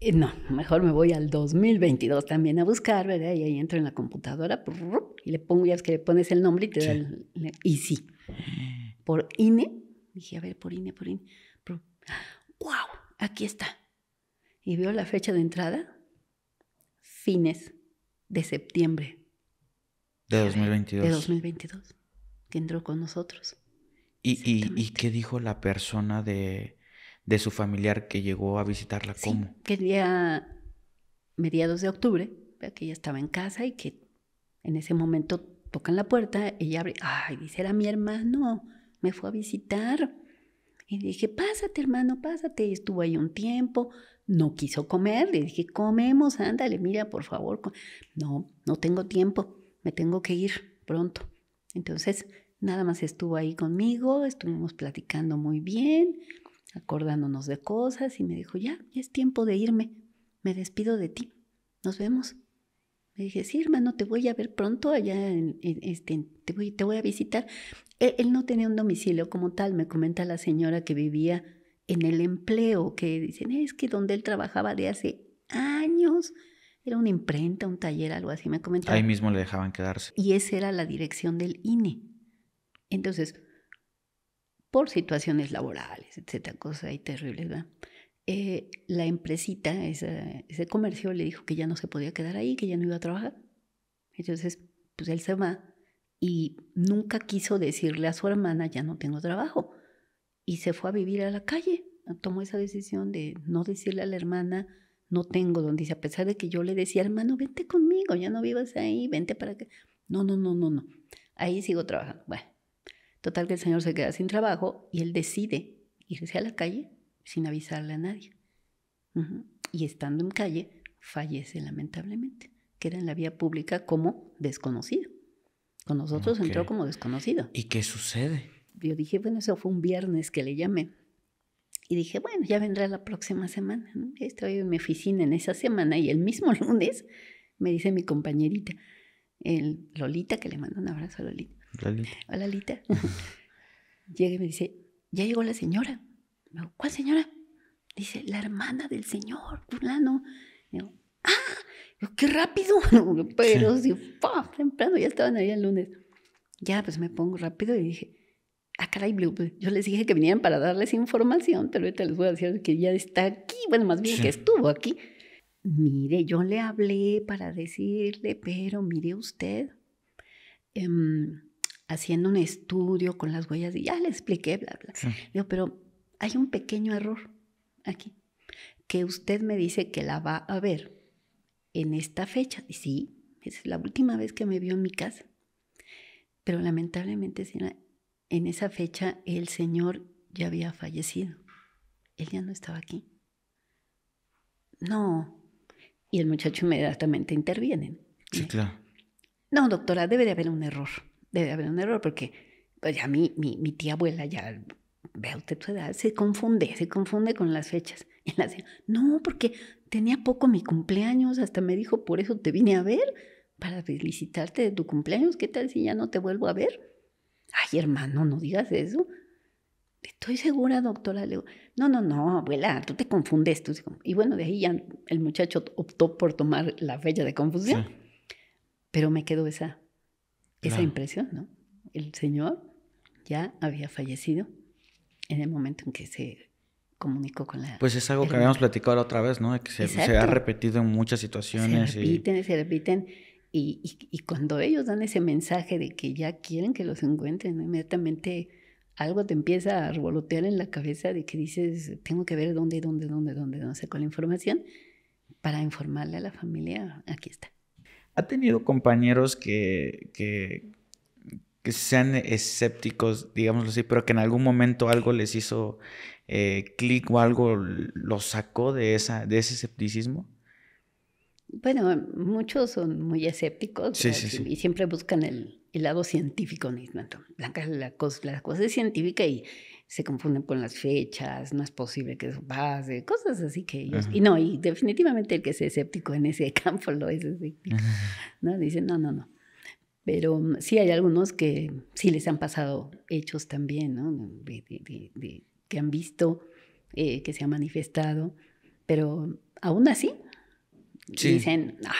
eh, no, mejor me voy al 2022 también a buscar, ¿verdad? Y ahí entro en la computadora y le pongo, ya es que le pones el nombre y te Y sí, por INE, dije, a ver, por INE, por INE. Aquí está. Y veo la fecha de entrada, fines de septiembre.
De 2022. De
2022, que entró con nosotros.
¿Y, y, qué dijo la persona de, de, su familiar que llegó a visitarla? ¿Cómo?
Sí, día mediados de octubre, que ella estaba en casa y que en ese momento en la puerta, ella abre, ay, dice, era mi hermano, me fue a visitar. Y dije, pásate hermano, pásate. Estuvo ahí un tiempo, no quiso comer, le dije, comemos, ándale, mira, por favor. No, no tengo tiempo, me tengo que ir pronto. Entonces, nada más estuvo ahí conmigo, estuvimos platicando muy bien, acordándonos de cosas y me dijo, ya es tiempo de irme, me despido de ti, nos vemos. Me dije, sí, hermano, te voy a ver pronto allá, en, este, te, voy, a visitar. E, él, no tenía un domicilio como tal, me comenta la señora que vivía en el empleo, que dicen, es que donde él trabajaba de hace años, era una imprenta, un taller, algo así, me comentaba. Ahí mismo
le dejaban quedarse.
Y esa era la dirección del INE. Entonces, por situaciones laborales, etcétera, cosas ahí terribles, ¿verdad? Eh, la empresita, ese, ese comercio, le dijo que ya no se podía quedar ahí, que ya no iba a trabajar. Entonces, pues él se va y nunca quiso decirle a su hermana, ya no tengo trabajo. Y se fue a vivir a la calle. Tomó esa decisión de no decirle a la hermana, no tengo donde. Dice, a pesar de que yo le decía, hermano, vente conmigo, ya no vivas ahí, vente para que No, no, no, no, no. Ahí sigo trabajando. Bueno, total que el señor se queda sin trabajo y él decide irse a la calle sin avisarle a nadie. Y estando en calle, fallece lamentablemente, queda en la vía pública como desconocido. Con nosotros entró como desconocido. ¿Y
qué sucede?
Yo dije, bueno, eso fue un viernes que le llamé. Y dije, bueno, ya vendrá la próxima semana. Estoy en mi oficina en esa semana y el mismo lunes me dice mi compañerita, el Lolita, que le manda un abrazo a Lolita. Lolita. Hola, Lolita. Llega y me dice, ya llegó la señora. ¿cuál señora? Dice, la hermana del señor, fulano. Digo, ¡ah! Digo, ¡Qué rápido! Pero sí. temprano, ya estaban ahí el lunes. Ya, pues me pongo rápido y dije, ah, caray, pues, yo les dije que vinieran para darles información, pero ahorita les voy a decir que ya está aquí, bueno, más bien que estuvo aquí. Mire, yo le hablé para decirle, pero mire usted, em, haciendo un estudio con las huellas, y ya le expliqué, bla, bla. yo Digo, pero hay un pequeño error aquí, que usted me dice que la va a ver en esta fecha. Y sí, es la última vez que me vio en mi casa. Pero lamentablemente, en esa fecha el Señor ya había fallecido. Él ya no estaba aquí. No. Y el muchacho inmediatamente interviene. Sí, claro. No, doctora, debe de haber un error. Debe de haber un error porque pues, ya mi, mi tía abuela ya Veo usted tu edad, se confunde, se confunde con las fechas. Y la no, porque tenía poco mi cumpleaños, hasta me dijo, por eso te vine a ver, para felicitarte de tu cumpleaños, ¿qué tal si ya no te vuelvo a ver? Ay, hermano, no digas eso. Estoy segura, doctora. Le digo, no, no, no, abuela, tú te confundes. Tú. Y bueno, de ahí ya el muchacho optó por tomar la fecha de confusión. Pero me quedó esa, esa impresión, ¿no? El señor ya había fallecido en el momento en que se comunicó con la... Pues es algo que habíamos
platicado la otra vez, ¿no? Que se, se, ha repetido en muchas situaciones. Se repiten,
y... se repiten. Y, y, y, cuando ellos dan ese mensaje de que ya quieren que los encuentren, inmediatamente algo te empieza a revolotear en la cabeza de que dices, tengo que ver dónde, dónde, dónde, dónde, dónde con la información para informarle a la familia, aquí está.
¿Ha tenido compañeros que, que, que sean escépticos, digámoslo así, pero que en algún momento algo les hizo eh, clic o algo los sacó de, esa, de ese escepticismo?
Bueno, muchos son muy escépticos y siempre buscan el, el lado científico, ¿no? Este Blanca, la, cosa, la cosa es científica y se confunden con las fechas, no es posible que eso pase, cosas así que ellos... Y no, y definitivamente el que es escéptico en ese campo lo es escéptico, ¿no? Dicen, no, no, no. Pero mm, sí hay algunos que sí les han pasado hechos también, ¿no? que han visto, eh, que se ha manifestado, pero aún así
dicen,
ah,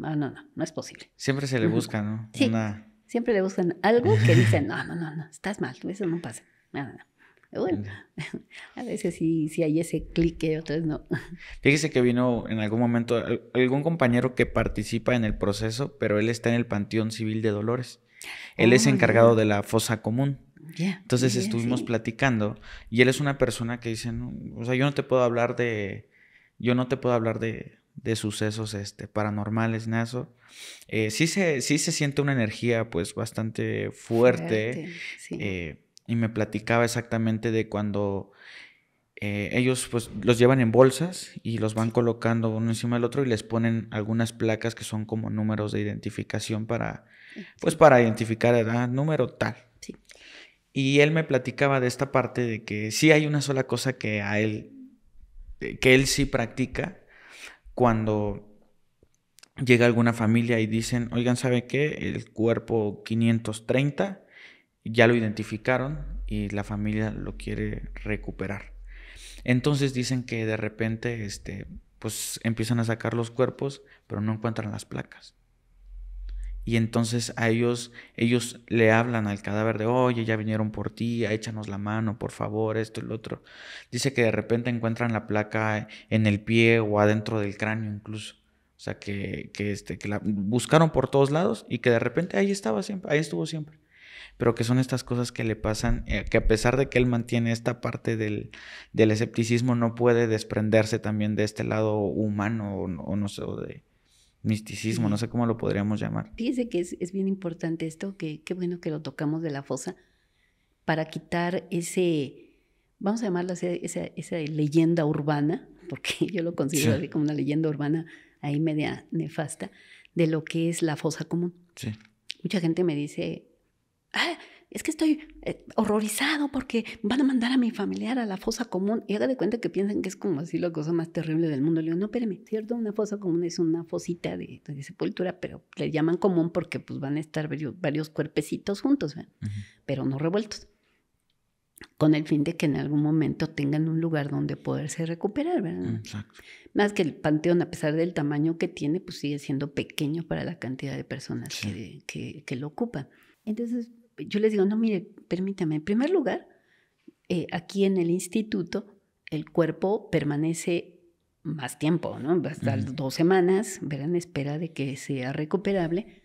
no, no, no, no es posible. Siempre se le busca, ¿no? Sí, siempre le buscan algo que dicen, no, no, no, no, estás mal, eso no pasa, no, no, bueno, a veces sí, hay ese clique, otras no.
Fíjese que vino en algún momento algún compañero que participa en el proceso, pero él está en el Panteón Civil de Dolores. Él es oh, encargado de la fosa común. Entonces estuvimos platicando y él es una persona que dice, o sea, yo no te puedo hablar de, yo no te puedo hablar de, sucesos este, paranormales, ni eso. Eh, sí, se, sí se siente una energía pues bastante fuerte. Eh, y me platicaba exactamente de cuando eh, ellos pues los llevan en bolsas y los van colocando uno encima del otro y les ponen algunas placas que son como números de identificación para pues para identificar edad, número tal. Y él me platicaba de esta parte de que sí hay una sola cosa que a él eh, que él sí practica cuando llega alguna familia y dicen, "Oigan, ¿sabe qué? El cuerpo 530 ya lo identificaron y la familia lo quiere recuperar. Entonces dicen que de repente, este, pues empiezan a sacar los cuerpos, pero no encuentran las placas. Y entonces a ellos, ellos le hablan al cadáver de, oye, ya vinieron por ti, échanos la mano, por favor, esto y lo otro. Dice que de repente encuentran la placa en el pie o adentro del cráneo incluso. O sea, que, que, este, que la buscaron por todos lados y que de repente ahí estaba siempre, ahí estuvo siempre pero que son estas cosas que le pasan, eh, que a pesar de que él mantiene esta parte del, del escepticismo, no puede desprenderse también de este lado humano o, no sé, de misticismo, no sé cómo lo podríamos llamar.
Dice que es, bien importante esto, que qué bueno que lo tocamos de la fosa, para quitar ese, vamos a llamarlo así, esa, leyenda urbana, porque yo lo considero así como una leyenda urbana ahí media nefasta, de lo que es la fosa común. Sí. Mucha gente me dice, Ah, es que estoy eh, horrorizado porque van a mandar a mi familiar a la fosa común. Y haga de cuenta que piensan que es como así la cosa más terrible del mundo. Le digo, no, espérame, ¿cierto? Una fosa común es una fosita de, sepultura, pero le llaman común porque pues van a estar varios, cuerpecitos juntos, pero no revueltos. Con el fin de que en algún momento tengan un lugar donde poderse recuperar, ¿verdad? Más que el panteón, a pesar del tamaño que tiene, pues sigue siendo pequeño para la cantidad de personas que, lo ocupa. Entonces, yo les digo, no, mire, permítame, en primer lugar, eh, aquí en el instituto el cuerpo permanece más tiempo, ¿no? Hasta dos semanas, verán espera de que sea recuperable.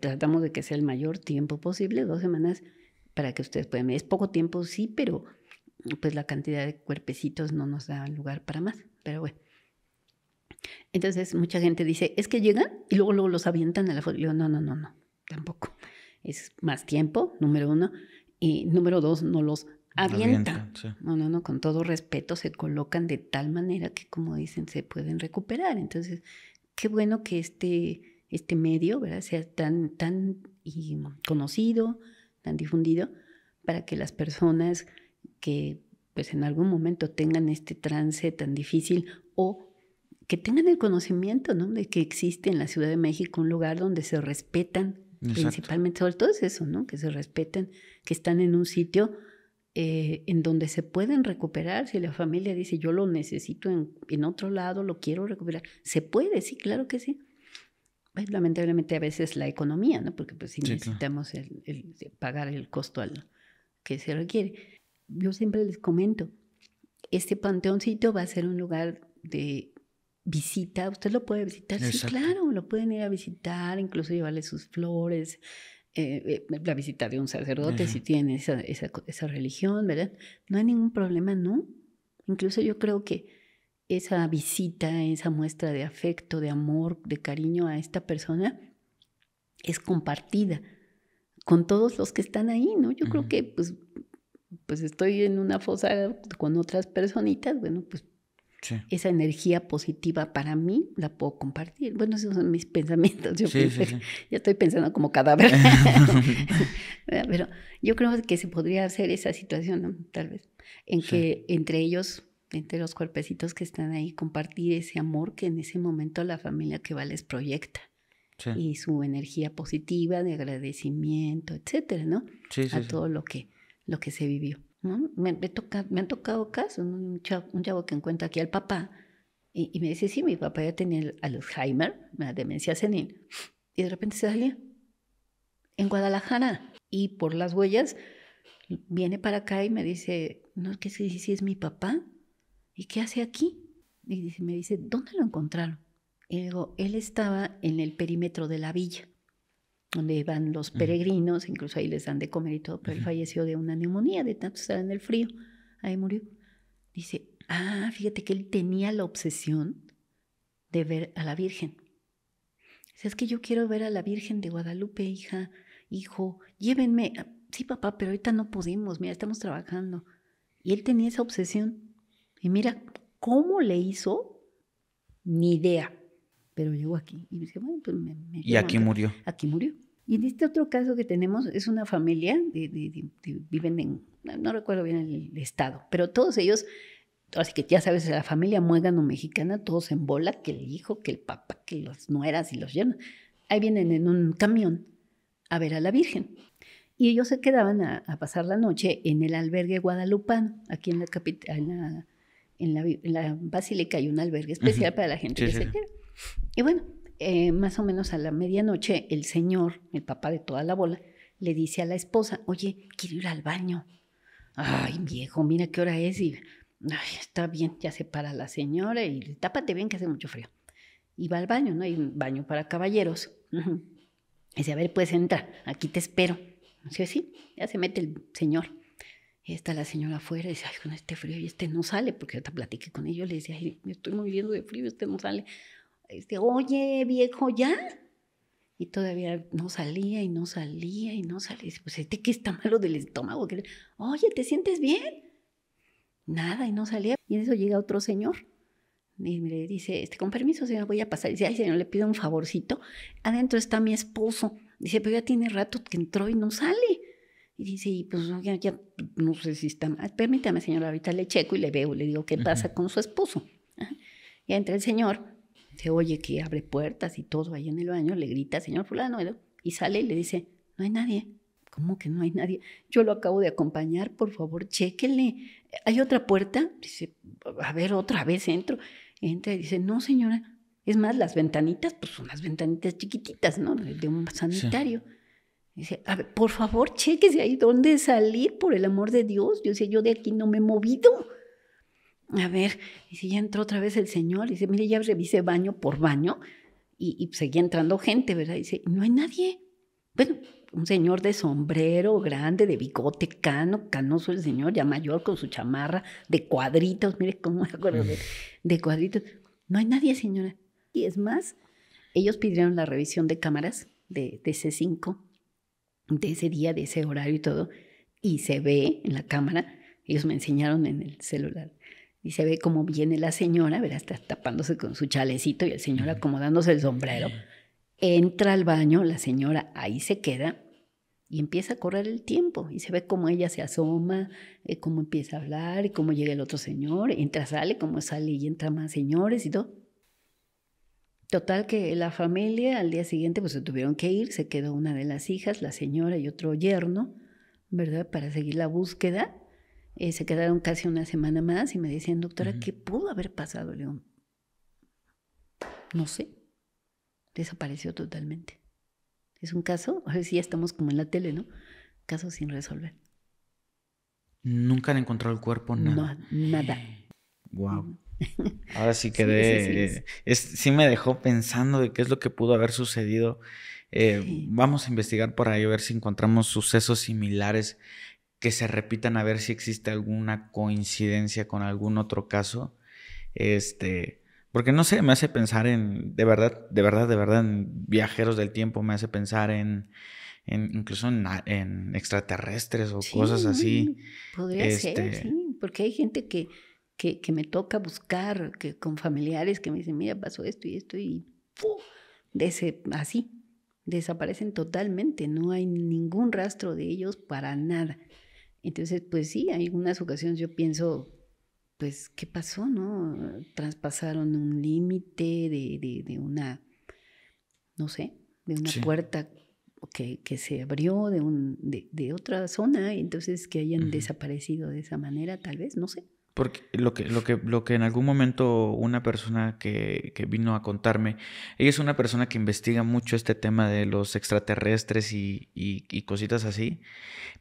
Tratamos de que sea el mayor tiempo posible, dos semanas, para que ustedes puedan. Es poco tiempo, sí, pero pues la cantidad de cuerpecitos no nos da lugar para más. Pero bueno. Entonces, mucha gente dice, es que llegan y luego, luego los avientan a la foto. Yo, no, no, no, no, tampoco es más tiempo, número uno, y número dos, no los avienta. No, no, no, con todo respeto se colocan de tal manera que, como dicen, se pueden recuperar. Entonces, qué bueno que este, este medio ¿verdad? sea tan, tan conocido, tan difundido, para que las personas que pues en algún momento tengan este trance tan difícil o que tengan el conocimiento de que existe en la Ciudad de México un lugar donde se respetan
principalmente,
sobre todo es eso, ¿no? Que se respeten, que están en un sitio eh, en donde se pueden recuperar. Si la familia dice, yo lo necesito en, otro lado, lo quiero recuperar, se puede, sí, claro que sí. Pues, lamentablemente a veces la economía, ¿no? Porque pues si necesitamos pagar el costo al, que se requiere. Yo siempre les comento, este panteoncito va a ser un lugar de visita, usted lo puede visitar, sí, claro, lo pueden ir a visitar, incluso llevarle sus flores, eh, eh, la visita de un sacerdote si tiene esa, esa, esa, religión, ¿verdad? No hay ningún problema, ¿no? Incluso yo creo que esa visita, esa muestra de afecto, de amor, de cariño a esta persona es compartida con todos los que están ahí, ¿no? Yo creo que pues, pues estoy en una fosa con otras personitas, bueno, pues esa energía positiva para mí la puedo compartir. Bueno, esos son mis pensamientos. Yo ya estoy pensando como cadáver. Pero yo creo que se podría hacer esa situación, tal vez, en que entre ellos, entre los cuerpecitos que están ahí, compartir ese amor que en ese momento la familia que va les proyecta. Y su energía positiva de agradecimiento, etcétera, ¿no? A todo lo que, lo que se vivió. Me, me han tocado casos, un, chavo, que encuentra aquí al papá y, me dice, sí, mi papá ya tenía el Alzheimer, la demencia senil, y de repente se salía en Guadalajara y por las huellas viene para acá y me dice, no, que si, si es mi papá, ¿y qué hace aquí? Y me dice, ¿dónde lo encontraron? Y digo, él estaba en el perímetro de la villa donde van los peregrinos, incluso ahí les dan de comer y todo, pero él falleció de una neumonía, de tanto estar en el frío, ahí murió. Dice, ah, fíjate que él tenía la obsesión de ver a la Virgen. Dice, es que yo quiero ver a la Virgen de Guadalupe, hija, hijo, llévenme. Ah, sí, papá, pero ahorita no pudimos, mira, estamos trabajando. Y él tenía esa obsesión. Y mira, ¿cómo le hizo? Ni idea pero llegó aquí. Y dije, bueno, pues me, y aquí murió. Aquí murió. Y en este otro caso que tenemos es una familia, de, viven en, no recuerdo bien el estado, pero todos ellos, así que ya sabes, la familia muégano mexicana, todos en bola, que el hijo, que el papá, que las nueras y los yernos, ahí vienen en un camión a ver a la Virgen. Y ellos se quedaban a, pasar la noche en el albergue guadalupano, aquí en la capital, en la, basílica hay un albergue especial para la gente que se queda. Y bueno, eh, más o menos a la medianoche, el señor, el papá de toda la bola, le dice a la esposa, oye, quiero ir al baño. Ay, viejo, mira qué hora es. Y ay, está bien, ya se para la señora y tápate bien que hace mucho frío. Y va al baño, ¿no? Hay un baño para caballeros. Dice, a ver, puedes entrar, aquí te espero. Dice, sí, ya se mete el señor. está la señora afuera y dice, ay, con este frío y este no sale, porque yo te platiqué con ellos, le decía, ay, me estoy moviendo de frío, este no sale. Este, oye viejo, ya. Y todavía no salía y no salía y no salía. dice, pues este que está malo del estómago. Oye, ¿te sientes bien? Nada, y no salía. Y en eso llega otro señor. Y me dice, este, con permiso, señor, voy a pasar. dice, ay, señor, le pido un favorcito. Adentro está mi esposo. Dice, pero ya tiene rato que entró y no sale. Y dice, y pues ya, ya no sé si está mal. Permítame, señor, ahorita le checo y le veo, le digo qué pasa con su esposo. Y entra el señor se oye que abre puertas y todo ahí en el baño, le grita, señor fulano, y sale y le dice, no hay nadie. ¿Cómo que no hay nadie? Yo lo acabo de acompañar, por favor, chéquele ¿Hay otra puerta? Dice, a ver, otra vez entro. Entra y dice, no, señora. Es más, las ventanitas, pues son unas ventanitas chiquititas, ¿no? De un sanitario. Dice, a ver, por favor, si ahí dónde salir, por el amor de Dios. Yo sé yo de aquí no me he movido a ver, y si ya entró otra vez el señor, y dice, mire, ya revisé baño por baño, y, seguía entrando gente, ¿verdad? Y dice, no hay nadie. Bueno, un señor de sombrero grande, de bigote cano, canoso el señor, ya mayor, con su chamarra, de cuadritos, mire cómo me acuerdo de, mm. de cuadritos. No hay nadie, señora. Y es más, ellos pidieron la revisión de cámaras de, ese C5, de ese día, de ese horario y todo, y se ve en la cámara, ellos me enseñaron en el celular, y se ve cómo viene la señora, ¿verdad? está tapándose con su chalecito y el señor acomodándose el sombrero. Entra al baño, la señora ahí se queda y empieza a correr el tiempo y se ve cómo ella se asoma, eh, cómo empieza a hablar y cómo llega el otro señor, entra, sale, cómo sale y entra más señores y todo. Total que la familia al día siguiente pues se tuvieron que ir, se quedó una de las hijas, la señora y otro yerno, ¿verdad? Para seguir la búsqueda eh, se quedaron casi una semana más y me decían, doctora, ¿qué pudo haber pasado? León? no sé, desapareció totalmente. Es un caso, a ver si ya estamos como en la tele, ¿no? Caso sin resolver.
Nunca han encontrado el cuerpo, nada.
No, nada. Wow.
Ahora sí quedé. sí, me dejó pensando de qué es lo que pudo haber sucedido. Eh, vamos a investigar por ahí a ver si encontramos sucesos similares que se repitan a ver si existe alguna coincidencia con algún otro caso. Este, porque no sé, me hace pensar en, de verdad, de verdad, de verdad, en viajeros del tiempo, me hace pensar en, incluso en, extraterrestres o cosas así.
Podría ser, este sí, porque hay gente que, que, me toca buscar, que con familiares que me dicen, mira, pasó esto y esto y De ese, así, desaparecen totalmente, no hay ningún rastro de ellos para nada. Entonces, pues sí, hay unas ocasiones yo pienso, pues, ¿qué pasó? ¿No? Traspasaron un límite de, de, una, no sé, de una puerta que, se abrió de, un, de, otra zona, y entonces que hayan desaparecido de esa manera, tal vez, no sé.
Porque lo que, lo que, lo que en algún momento una persona que, vino a contarme, ella es una persona que investiga mucho este tema de los extraterrestres y, cositas así,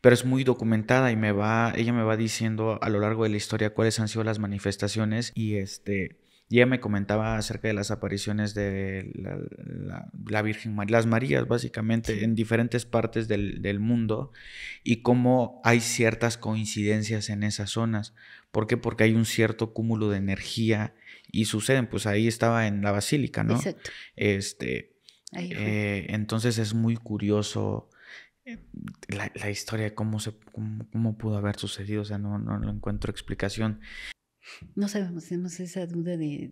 pero es muy documentada y me va, ella me va diciendo a lo largo de la historia cuáles han sido las manifestaciones y este. ella me comentaba acerca de las apariciones de la, Virgen María, las Marías básicamente, en diferentes partes del, del mundo y cómo hay ciertas coincidencias en esas zonas ¿Por qué? Porque hay un cierto cúmulo de energía y suceden, pues ahí estaba en la basílica, ¿no? Exacto. Este, eh, entonces es muy curioso eh, la, historia de cómo, se, cómo, pudo haber sucedido, o sea, no, no, encuentro explicación.
No sabemos, tenemos esa duda de,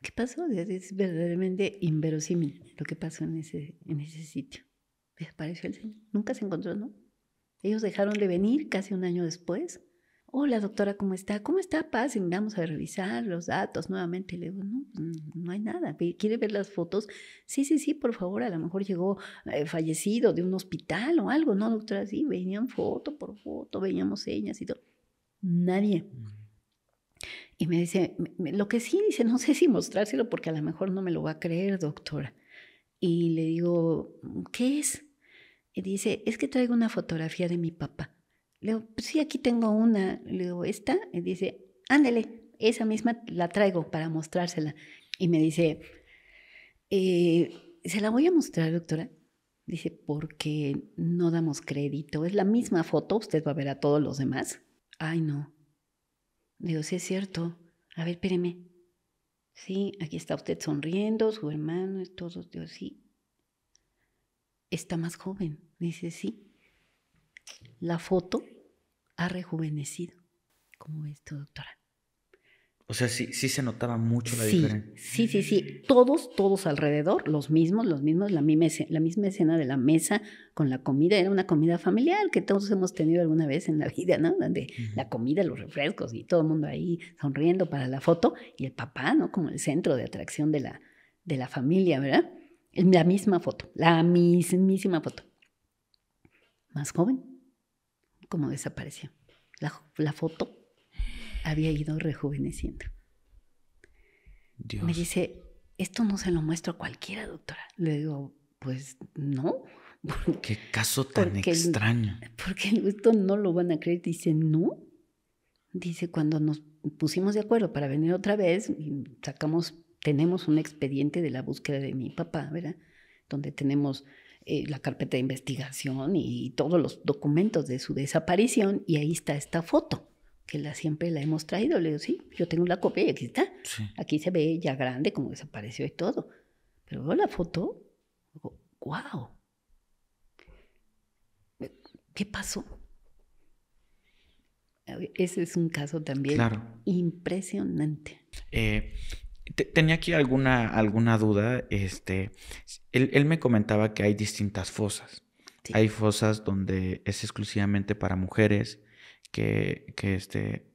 qué pasó, es verdaderamente inverosímil lo que pasó en ese, en ese sitio. Desapareció el Señor, nunca se encontró, ¿no? Ellos dejaron de venir casi un año después hola doctora, ¿cómo está? ¿Cómo está? Pasen, vamos a revisar los datos nuevamente. Le digo, no, pues, no hay nada. ¿Quiere ver las fotos? Sí, sí, sí, por favor, a lo mejor llegó eh, fallecido de un hospital o algo. No, doctora, sí, venían foto por foto, veníamos señas y todo. Nadie. Y me dice, lo que sí, dice, no sé si mostrárselo porque a lo mejor no me lo va a creer, doctora. Y le digo, ¿qué es? Y dice, es que traigo una fotografía de mi papá. Le digo, pues sí, aquí tengo una. Le digo, ¿esta? Y dice, ándale, esa misma la traigo para mostrársela. Y me dice, eh, ¿se la voy a mostrar, doctora? Dice, porque no damos crédito. Es la misma foto, usted va a ver a todos los demás. Ay, no. Digo, sí es cierto. A ver, espéreme. Sí, aquí está usted sonriendo, su hermano, es todos Digo, sí. Está más joven. Dice, sí. La foto rejuvenecido. como ves tú, doctora?
O sea, sí, sí se notaba mucho la diferencia.
Sí, sí, sí. Todos, todos alrededor, los mismos, los mismos, la misma, escena, la misma escena de la mesa con la comida. Era una comida familiar que todos hemos tenido alguna vez en la vida, ¿no? De la comida, los refrescos y todo el mundo ahí sonriendo para la foto y el papá, ¿no? Como el centro de atracción de la, de la familia, ¿verdad? La misma foto, la mismísima foto. Más joven, como desapareció. La, foto había ido rejuveneciendo. Me dice, esto no se lo muestro a cualquiera, doctora. Le digo, pues no. Qué caso tan extraño. porque esto no lo van a creer. Dice, no. Dice, cuando nos pusimos de acuerdo para venir otra vez, sacamos, tenemos un expediente de la búsqueda de mi papá, ¿verdad? Donde tenemos eh, la carpeta de investigación y, todos los documentos de su desaparición y ahí está esta foto que la siempre la hemos traído. Le digo, sí, yo tengo la copia y aquí está. Aquí se ve ya grande como desapareció y todo. Pero veo la foto, wow. ¿Qué pasó? Ese es un caso también impresionante.
Eh, tenía aquí alguna, alguna duda. Este, él, él, me comentaba que hay distintas fosas. Hay fosas donde es exclusivamente para mujeres, que, este,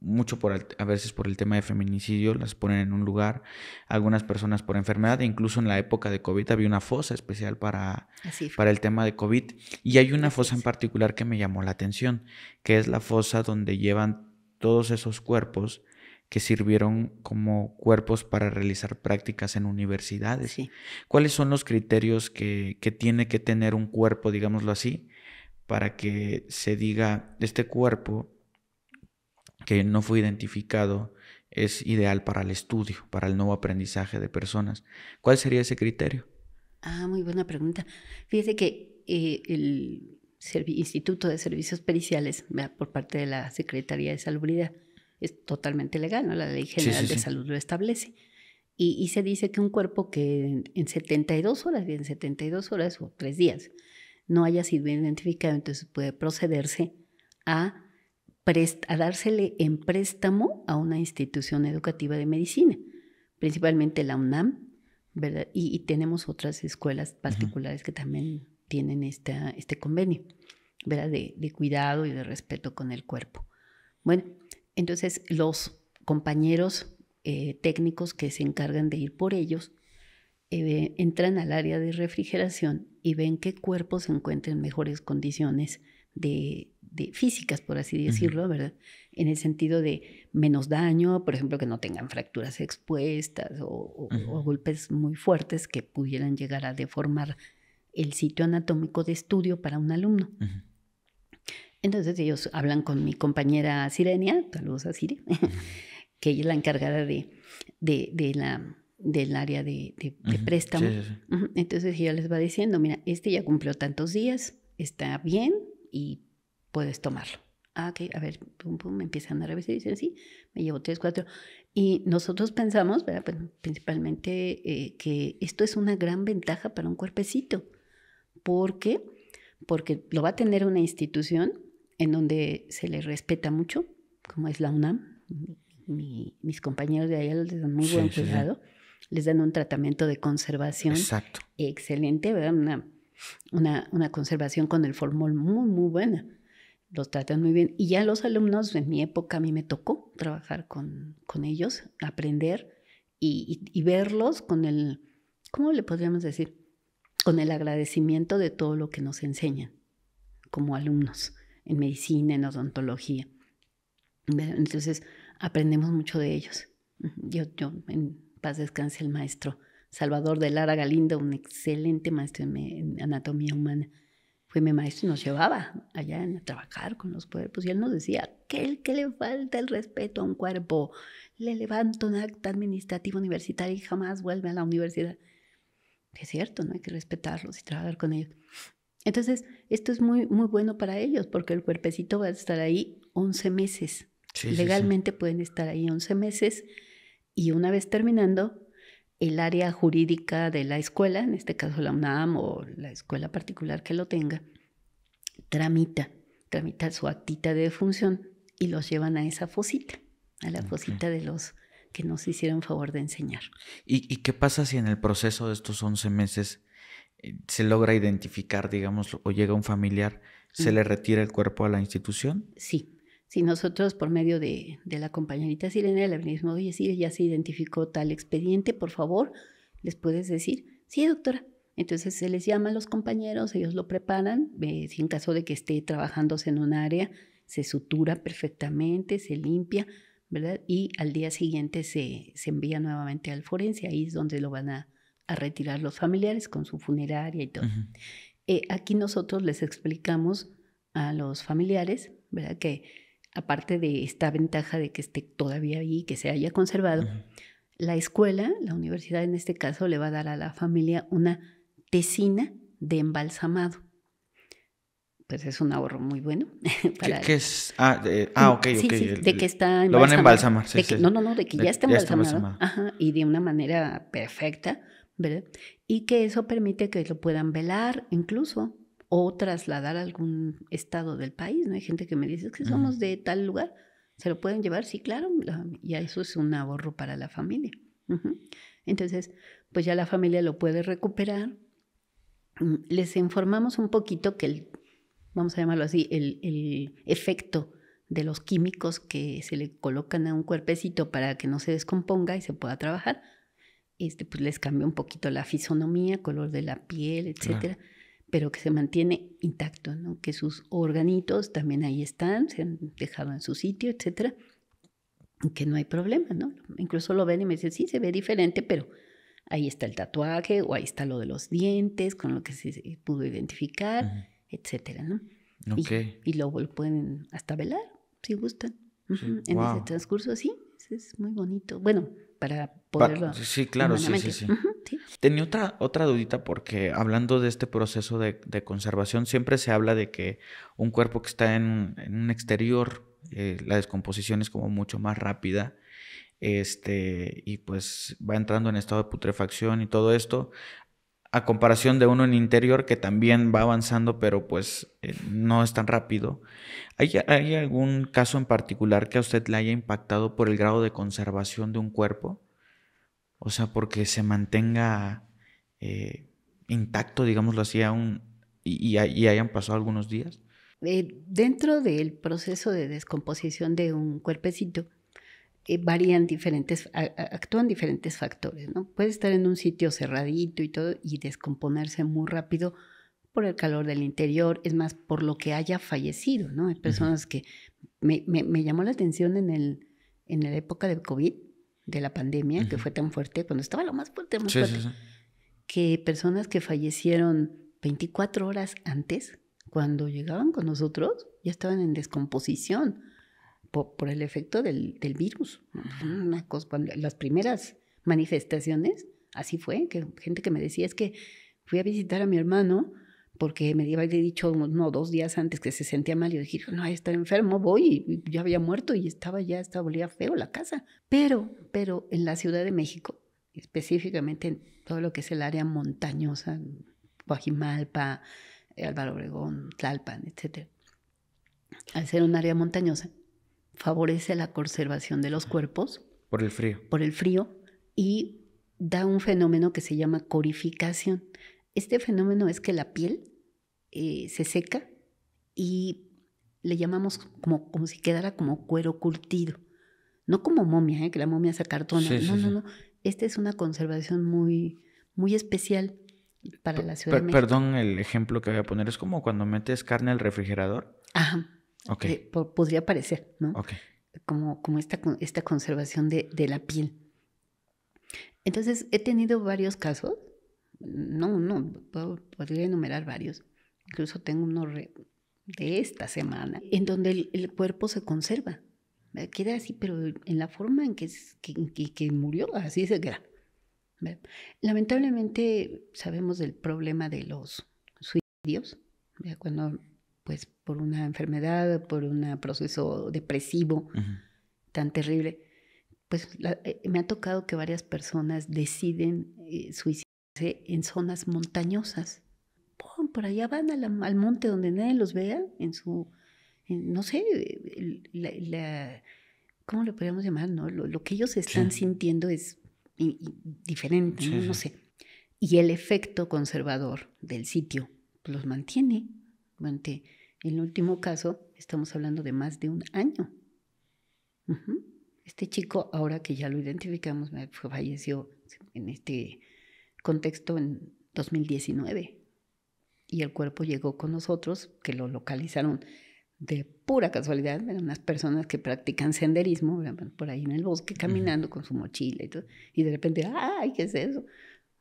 mucho por a veces por el tema de feminicidio las ponen en un lugar, algunas personas por enfermedad, e incluso en la época de COVID había una fosa especial para, para el tema de COVID. Y hay una fosa en particular que me llamó la atención, que es la fosa donde llevan todos esos cuerpos que sirvieron como cuerpos para realizar prácticas en universidades. Sí. ¿Cuáles son los criterios que, tiene que tener un cuerpo, digámoslo así, para que se diga este cuerpo que no fue identificado es ideal para el estudio, para el nuevo aprendizaje de personas? ¿Cuál sería
ese criterio? Ah, muy buena pregunta. Fíjese que eh, el Instituto de Servicios Periciales, por parte de la Secretaría de Salubridad, es totalmente legal, ¿no? La Ley General de Salud lo establece. Y, se dice que un cuerpo que en, 72 horas, bien, 72 horas o tres días, no haya sido identificado, entonces puede procederse a, a dársele en préstamo a una institución educativa de medicina, principalmente la UNAM, ¿verdad? Y, tenemos otras escuelas particulares que también tienen esta, este convenio, ¿verdad? De, de cuidado y de respeto con el cuerpo. Bueno, entonces los compañeros eh, técnicos que se encargan de ir por ellos eh, entran al área de refrigeración y ven qué cuerpos se encuentran en mejores condiciones de, físicas, por así decirlo, ¿verdad? En el sentido de menos daño, por ejemplo, que no tengan fracturas expuestas o, golpes muy fuertes que pudieran llegar a deformar el sitio anatómico de estudio para un alumno. Entonces ellos hablan con mi compañera Sirenia, saludos a Sire, que ella es la encargada de, la del área de, préstamo. Entonces ella les va diciendo, mira, este ya cumplió tantos días, está bien y puedes tomarlo. Ah, ok, a ver, me empiezan a revisar y dicen, sí, me llevo tres, cuatro. Y nosotros pensamos, pues, principalmente eh, que esto es una gran ventaja para un cuerpecito. ¿Por qué? Porque lo va a tener una institución en donde se les respeta mucho, como es la UNAM. mis compañeros de allá les dan muy buen cuidado, les dan un tratamiento de conservación excelente, Una, una, conservación con el formol muy, muy buena. Los tratan muy bien. Y ya los alumnos, en mi época, a mí me tocó trabajar con, con ellos, aprender y, y verlos con el, ¿cómo le podríamos decir? Con el agradecimiento de todo lo que nos enseñan como alumnos en medicina, en odontología. Entonces aprendemos mucho de ellos. Yo, yo en paz descanse el maestro Salvador de Lara Galindo, un excelente maestro en, anatomía humana. Fue mi maestro y nos llevaba allá a trabajar con los cuerpos. Y él nos decía, que el que le falta el respeto a un cuerpo, le levanto un acta administrativo universitario y jamás vuelve a la universidad. Es cierto, no hay que respetarlos y trabajar con ellos. Entonces, esto es muy, muy bueno para ellos porque el cuerpecito va a estar ahí 11 meses. Legalmente pueden estar ahí 11 meses y una vez terminando, el área jurídica de la escuela, en este caso la UNAM o la escuela particular que lo tenga, tramita, tramita su actita de defunción y los llevan a esa fosita, a la fosita de los que nos hicieron favor de enseñar.
¿Y, ¿Y, qué pasa si en el proceso de estos 11 meses eh, se logra identificar, digamos, o llega un familiar, ¿se mm. le retira el cuerpo a la institución?
Sí. Si nosotros, por medio de, la compañerita Sirena, le venimos, oye, sí, ya se identificó tal expediente, por favor, les puedes decir, sí, doctora. Entonces se les llama a los compañeros, ellos lo preparan, eh, en caso de que esté trabajándose en un área, se sutura perfectamente, se limpia, ¿verdad? Y al día siguiente se, se envía nuevamente al forense, ahí es donde lo van a, a retirar los familiares con su funeraria y todo. Eh, aquí nosotros les explicamos a los familiares, ¿verdad? Que aparte de esta ventaja de que esté todavía ahí, que se haya conservado, la escuela, la universidad en este caso, le va a dar a la familia una tesina de embalsamado. Pues es un ahorro muy bueno. Para... ¿Qué, es? Ah, ah ok, sí, Sí, de que está embalsamado. Lo van a embalsamar, No, no, no, de que ya está Ya está embalsamado. Ajá, y de una manera perfecta y que eso permite que lo puedan velar incluso o trasladar a algún estado del país, ¿no? Hay gente que me dice es que somos de tal lugar, ¿se lo pueden llevar? Sí, claro, y eso es un ahorro para la familia. Entonces, pues ya la familia lo puede recuperar. Mm, les informamos un poquito que el, vamos a llamarlo así, el, el efecto de los químicos que se le colocan a un cuerpecito para que no se descomponga y se pueda trabajar, este, pues les cambia un poquito la fisonomía, color de la piel, etcétera, pero que se mantiene intacto, ¿no? Que sus organitos también ahí están, se han dejado en su sitio, etcétera, que no hay problema, ¿no? Incluso lo ven y me dicen, sí, se ve diferente, pero ahí está el tatuaje o ahí está lo de los dientes con lo que se pudo identificar, etcétera, ¿no? Okay. Y, luego lo pueden hasta velar, si gustan. En ese transcurso, sí, es muy bonito. Bueno, para poderlo. sí, claro, sí, sí,
Tenía otra, otra dudita porque hablando de este proceso de, conservación, siempre se habla de que un cuerpo que está en, un exterior, eh, la descomposición es como mucho más rápida. Este, y pues va entrando en estado de putrefacción y todo esto a comparación de uno en interior que también va avanzando, pero pues eh, no es tan rápido. ¿Hay, algún caso en particular que a usted le haya impactado por el grado de conservación de un cuerpo? O sea, porque se mantenga eh, intacto, digámoslo así, aún, y, y, hayan pasado algunos días.
Eh, dentro del proceso de descomposición de un cuerpecito, varían diferentes, actúan diferentes factores, ¿no? Puede estar en un sitio cerradito y todo y descomponerse muy rápido por el calor del interior, es más, por lo que haya fallecido, ¿no? Hay personas que me, llamó la atención en, el, en la época del COVID, de la pandemia, que fue tan fuerte, cuando estaba lo más fuerte, que personas que fallecieron 24 horas antes, cuando llegaban con nosotros, ya estaban en descomposición por, el efecto del, del virus. Una cosa, las primeras manifestaciones, así fue, que gente que me decía es que fui a visitar a mi hermano porque me había dicho no dos días antes que se sentía mal y yo dije no estar enfermo voy ya había muerto y estaba ya estaba olía feo la casa pero pero en la Ciudad de México específicamente en todo lo que es el área montañosa Guajimalpa eh, Álvaro Obregón Tlalpan etcétera al ser un área montañosa favorece la conservación de los cuerpos. Por el frío. Por el frío y da un fenómeno que se llama corificación. Este fenómeno es que la piel eh, se seca y le llamamos como, como si quedara como cuero curtido. No como momia, eh, que la momia se acartona. no, no, no. Esta es una conservación muy, muy especial para la ciudad.
Perdón, el ejemplo que voy a poner es como cuando metes carne al refrigerador.
Ajá podría parecer, ¿no? Como, como esta, esta conservación de, de, la piel. Entonces, he tenido varios casos, no, no, podría enumerar varios, incluso tengo uno de esta semana, en donde el, cuerpo se conserva, eh, queda así, pero en la forma en que, que, que murió, así se queda. Lamentablemente sabemos del problema de los suicidios, cuando pues por una enfermedad, por un proceso depresivo tan terrible, pues eh, me ha tocado que varias personas deciden eh, suicidarse en zonas montañosas. Por allá van al monte donde nadie los vea, en su, no sé, la, ¿cómo lo podríamos llamar? No? Lo, que ellos están sintiendo es diferente, ¿no? sé. Y el efecto conservador del sitio los mantiene. mantiene en el último caso, estamos hablando de más de un año. Este chico, ahora que ya lo identificamos, falleció en este contexto en 2019. Y el cuerpo llegó con nosotros, que lo localizaron de pura casualidad, unas personas que practican senderismo, por ahí en el bosque, caminando con su mochila y Y de repente, ¡ay, qué es eso!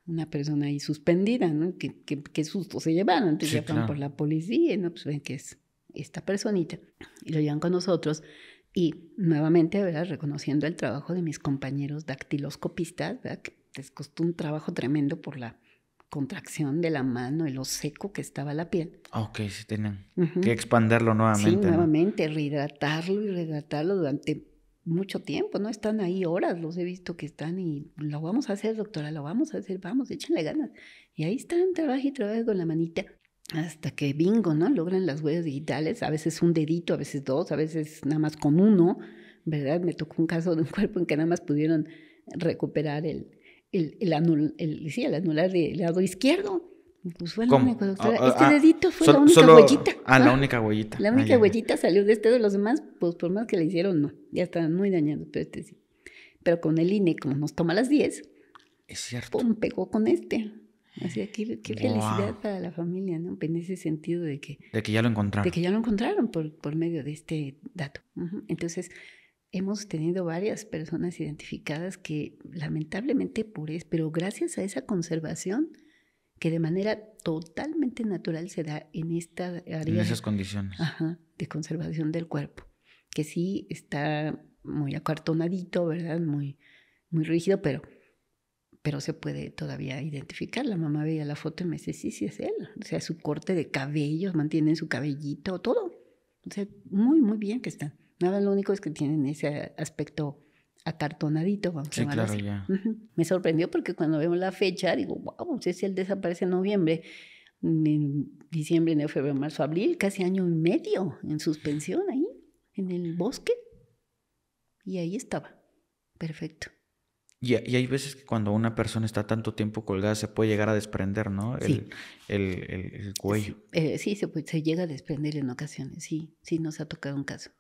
una persona ahí suspendida, ¿no? ¿Qué, susto se llevaron? Entonces por la policía, ¿no? Pues ven que es esta personita. Y lo llevan con nosotros. Y nuevamente, ¿verdad? Reconociendo el trabajo de mis compañeros dactiloscopistas, ¿verdad? Que les costó un trabajo tremendo por la contracción de la mano y lo seco que estaba la piel.
Ah, ok, sí, tenían que expanderlo nuevamente. Sí,
nuevamente, ¿no? rehidratarlo y rehidratarlo durante mucho tiempo, ¿no? Están ahí horas, los he visto que están y lo vamos a hacer, doctora, lo vamos a hacer, vamos, échenle ganas. Y ahí están, trabaja y trabaja con la manita hasta que bingo, ¿no? Logran las huellas digitales, a veces un dedito, a veces dos, a veces nada más con uno, ¿verdad? Me tocó un caso de un cuerpo en que nada más pudieron recuperar el, el, el, el, sí, el anular del lado izquierdo pues fue la única, este dedito fue la única huellita. Ah, la ah. única huellita. La única huellita salió de este de los demás, pues por más que le hicieron, no. Ya estaban muy dañados, pero este sí. Pero con el INE, como nos toma las 10, es cierto. Pum, pegó con este. Así que qué felicidad para la familia, ¿no? En ese sentido de que...
De que ya lo encontraron. De que
ya lo encontraron por, por medio de este dato. Entonces, hemos tenido varias personas identificadas que lamentablemente por pero gracias a esa conservación que de manera totalmente natural se da en esta área. En esas condiciones. Ajá, de conservación del cuerpo, que sí está muy acartonadito, ¿verdad? Muy, muy rígido, pero, pero se puede todavía identificar. La mamá veía la foto y me dice sí, sí es él. O sea, su corte de cabellos, mantienen su cabellito, todo. O sea, muy, muy bien que están. Nada, lo único es que tienen ese aspecto acartonadito, vamos a claro, Me sorprendió porque cuando veo la fecha, digo, wow, no sé si él desaparece en noviembre, en diciembre, enero, febrero, marzo, abril, casi año y medio en suspensión ahí, en el bosque. Y ahí estaba, perfecto.
Y, hay veces que cuando una persona está tanto tiempo colgada se puede llegar a desprender, ¿no? El, sí. el, cuello.
Sí, eh, se, llega a desprender en ocasiones, sí, sí nos ha tocado un caso.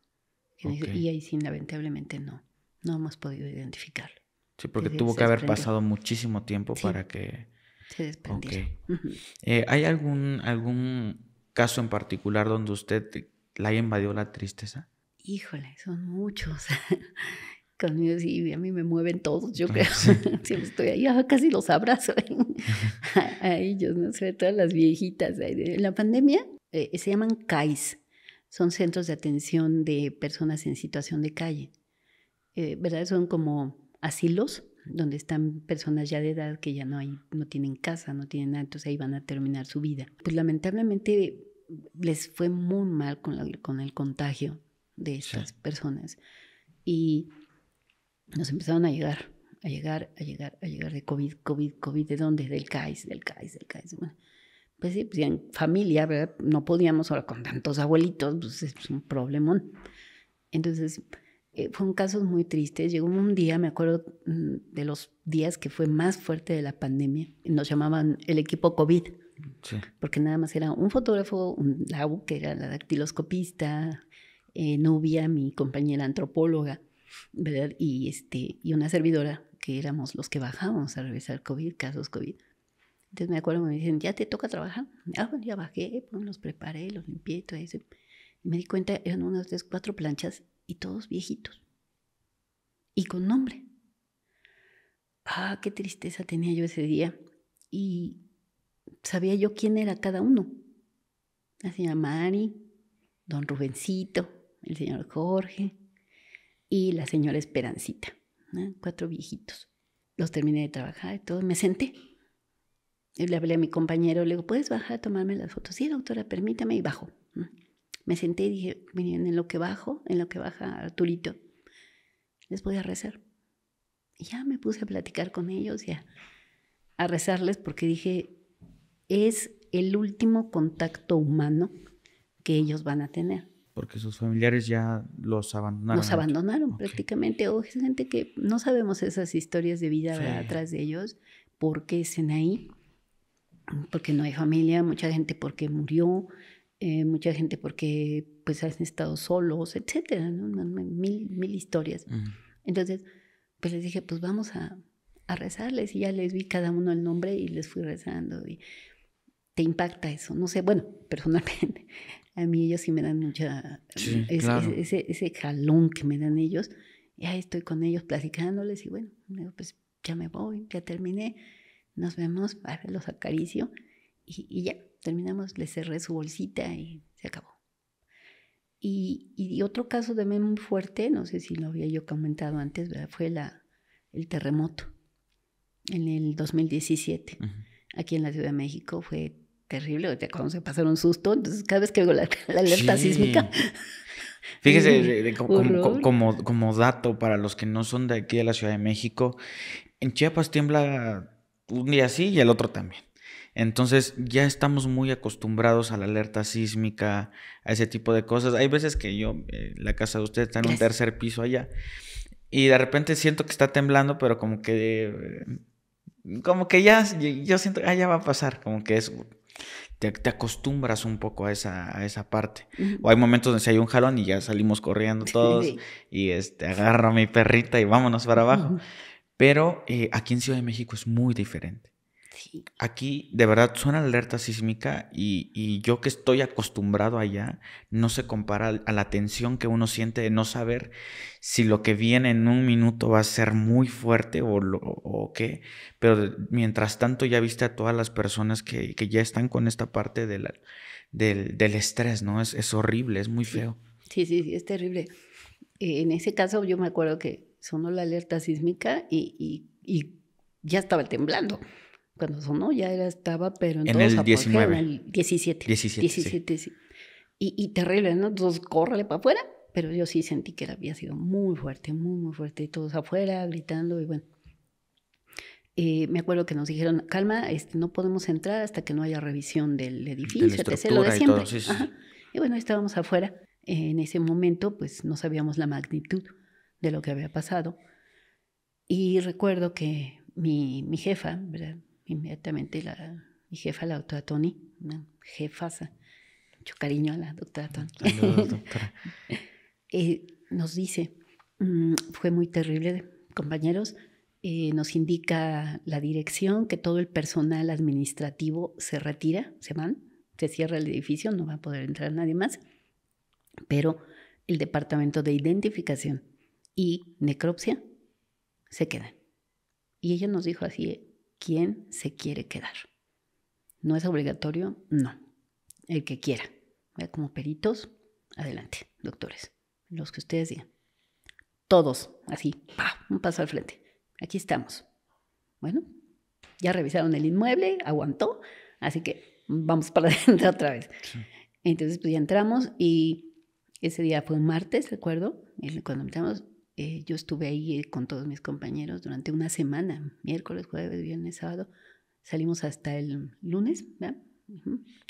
Y ahí sí, lamentablemente no. No hemos podido identificarlo. Sí, porque tuvo que haber pasado muchísimo
tiempo para que...
Se desprendiera.
Eh, ¿Hay algún, algún caso en particular donde usted la invadió la tristeza?
Híjole, son muchos. Conmigo sí, a mí me mueven todos, yo creo. Siempre estoy ahí, ah, casi los abrazo. a ellos, no sé, todas las viejitas. En la pandemia eh, se llaman CAIS, son centros de atención de personas en situación de calle. Eh, ¿verdad? Son como asilos donde están personas ya de edad que ya no hay, no tienen casa, no tienen nada, entonces ahí van a terminar su vida. Pues lamentablemente les fue muy mal con, con el contagio de estas personas y nos empezaron a llegar, a llegar, a llegar, a llegar de COVID, COVID, COVID, ¿de dónde? Del CAIS, del CAIS, del CAIS. pues sí, pues en familia, ¿verdad? No podíamos ahora con tantos abuelitos, pues es un problemón. Entonces, fue eh, fueron casos muy tristes. Llegó un día, me acuerdo mm, de los días que fue más fuerte de la pandemia, nos llamaban el equipo COVID. Porque nada más era un fotógrafo, un Lau, que era la dactiloscopista, eh, mi compañera antropóloga, ¿verdad? Y, este, y una servidora, que éramos los que bajábamos a revisar COVID, casos COVID. Entonces me acuerdo, me dicen, ¿ya te toca trabajar? Ah, bueno, ya bajé, pues, los preparé, los limpié, todo eso. Y me di cuenta, eran unas tres, cuatro planchas y todos viejitos. Y con nombre. Ah, qué tristeza tenía yo ese día. Y sabía yo quién era cada uno. La señora Mari, don Rubencito, el señor Jorge y la señora Esperancita. Cuatro viejitos. Los terminé de trabajar y todo. Me senté. le hablé a mi compañero, le digo, ¿puedes bajar a tomarme las fotos? Sí, doctora, permítame. Y bajo. Me senté y dije, miren, en lo que bajo, en lo que baja Arturito, les voy a rezar. Y ya me puse a platicar con ellos y a, rezarles porque dije, es el último contacto humano que ellos van a tener.
Porque sus familiares ya los abandonaron. Los
abandonaron prácticamente. O es gente que no sabemos esas historias de vida atrás de ellos, porque qué estén ahí, porque no hay familia, mucha gente porque murió, eh, mucha gente porque pues han estado solos, etcétera, mil, mil historias. Entonces, pues les dije, pues vamos a, rezarles y ya les vi cada uno el nombre y les fui rezando y te impacta eso, no sé, bueno, personalmente, a mí ellos sí me dan mucha, ese, ese jalón que me dan ellos, ya estoy con ellos platicándoles y bueno, pues ya me voy, ya terminé, nos vemos, los acaricio y, y ya, terminamos, le cerré su bolsita y se acabó. Y, otro caso de también muy fuerte, no sé si lo había yo comentado antes, fue la, el terremoto en el 2017. Aquí en la Ciudad de México fue terrible, cuando se pasaron un susto, entonces cada vez que veo la, alerta sísmica. Fíjese, como,
como, como, dato para los que no son de aquí de la Ciudad de México, en Chiapas tiembla un día sí y el otro también. Entonces ya estamos muy acostumbrados a la alerta sísmica, a ese tipo de cosas. Hay veces que yo, eh, la casa de ustedes está en un tercer piso allá, y de repente siento que está temblando, pero como que, eh, como que ya, yo siento, que ah, ya va a pasar, como que es, te, te, acostumbras un poco a esa, a esa parte. O hay momentos donde si hay un jalón y ya salimos corriendo todos y este, agarro a mi perrita y vámonos para abajo. Pero eh, aquí en Ciudad de México es muy diferente. Aquí de verdad suena alerta sísmica y, yo que estoy acostumbrado allá, no se compara a la tensión que uno siente de no saber si lo que viene en un minuto va a ser muy fuerte o, o qué, pero mientras tanto ya viste a todas las personas que, ya están con esta parte del, estrés, ¿no? Es, horrible, es muy feo.
Sí, sí, sí, es terrible. Eh, en ese caso yo me acuerdo que sonó la alerta sísmica y, y ya estaba temblando cuando sonó ya era, estaba, pero en, el 17. 17, sí. Y, terrible, ¿no? Entonces, córrele para afuera. Pero yo sí sentí que había sido muy fuerte, muy, muy fuerte. Y todos afuera gritando y bueno. Eh, me acuerdo que nos dijeron, calma, este, no podemos entrar hasta que no haya revisión del edificio, de Lo de siempre. Y, todo, y bueno, estábamos afuera. en ese momento, pues no sabíamos la magnitud de lo que había pasado. Y recuerdo que mi, mi jefa, ¿verdad? inmediatamente la, mi jefa, la doctora Tony, jefa mucho cariño a la doctora Tony, eh, nos dice, mm, fue muy terrible, compañeros, eh, nos indica la dirección que todo el personal administrativo se retira, se van, se cierra el edificio, no va a poder entrar nadie más, pero el departamento de identificación y necropsia se quedan. Y ella nos dijo así, quién se quiere quedar. ¿No es obligatorio? No. El que quiera. Como peritos, adelante, doctores. Los que ustedes digan. Todos, así, un paso al frente. Aquí estamos. Bueno, ya revisaron el inmueble, aguantó, así que vamos para adentro otra vez. Entonces, pues ya entramos y ese día fue un martes, recuerdo, cuando entramos, eh, yo estuve ahí eh, con todos mis compañeros durante una semana, miércoles, jueves, viernes, sábado. Salimos hasta el lunes, ¿verdad?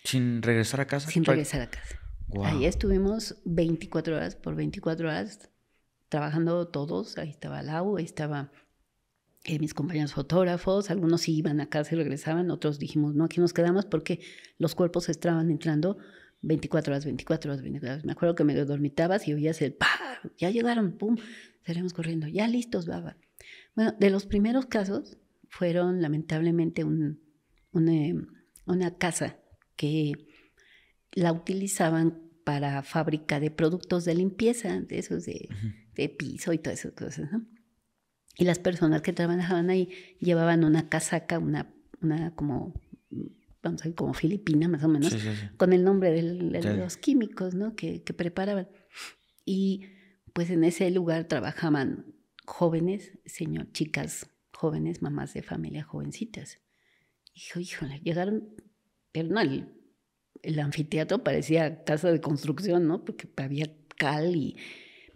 ¿Sin regresar a casa? Sin regresar a
casa. Ahí estuvimos 24 horas por 24 horas trabajando todos. Ahí estaba Lau, ahí estaba eh, mis compañeros fotógrafos. Algunos sí iban a casa y regresaban, otros dijimos, no, aquí nos quedamos porque los cuerpos estaban entrando 24 horas, 24 horas, 24 horas. Me acuerdo que me dormitabas y oías el ya llegaron, pum. Estaremos corriendo, ya listos, baba. Bueno, de los primeros casos fueron lamentablemente un, eh, una, casa que la utilizaban para fábrica de productos de limpieza, de esos de, de piso y todas esas cosas. ¿no? Y las personas que trabajaban ahí llevaban una casaca, una, una como, vamos a decir, como filipina más o menos, con el nombre de los químicos ¿no? que, que preparaban. Y pues en ese lugar trabajaban jóvenes, señor, chicas jóvenes, mamás de familia, jovencitas. Y híjole, llegaron, pero no, el, anfiteatro parecía casa de construcción, ¿no? Porque había cal y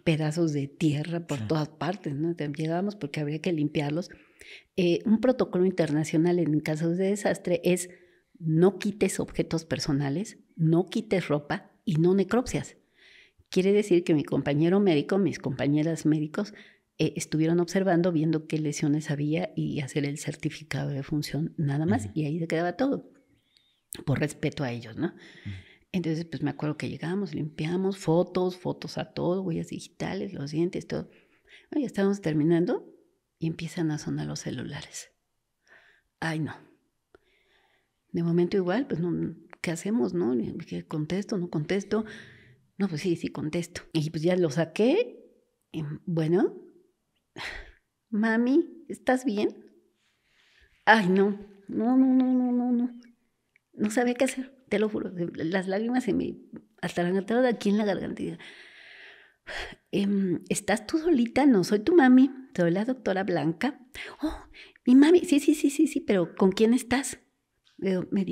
pedazos de tierra por todas partes, ¿no? Llegábamos porque habría que limpiarlos. Eh, un protocolo internacional en casos de desastre es no quites objetos personales, no quites ropa y no necropsias. Quiere decir que mi compañero médico, mis compañeras médicos, eh, estuvieron observando, viendo qué lesiones había y hacer el certificado de función nada más, y ahí se quedaba todo, por respeto a ellos, ¿no? Entonces, pues me acuerdo que llegamos, limpiamos fotos, fotos a todo, huellas digitales, los dientes, todo. ya estábamos terminando y empiezan a sonar los celulares. Ay, no. De momento igual, pues no, ¿qué hacemos, no? ¿Qué contesto, no contesto? No, pues sí, sí contesto. Y pues ya lo saqué. bueno, mami, ¿estás bien? Ay, no, no, no, no, no, no, no. No sabía qué hacer, te lo juro. Las lágrimas se me de aquí en la garganta. Em, ¿Estás tú solita? No, soy tu mami, soy la doctora Blanca. Oh, mi mami, sí, sí, sí, sí, sí, pero ¿con quién estás? Le, me,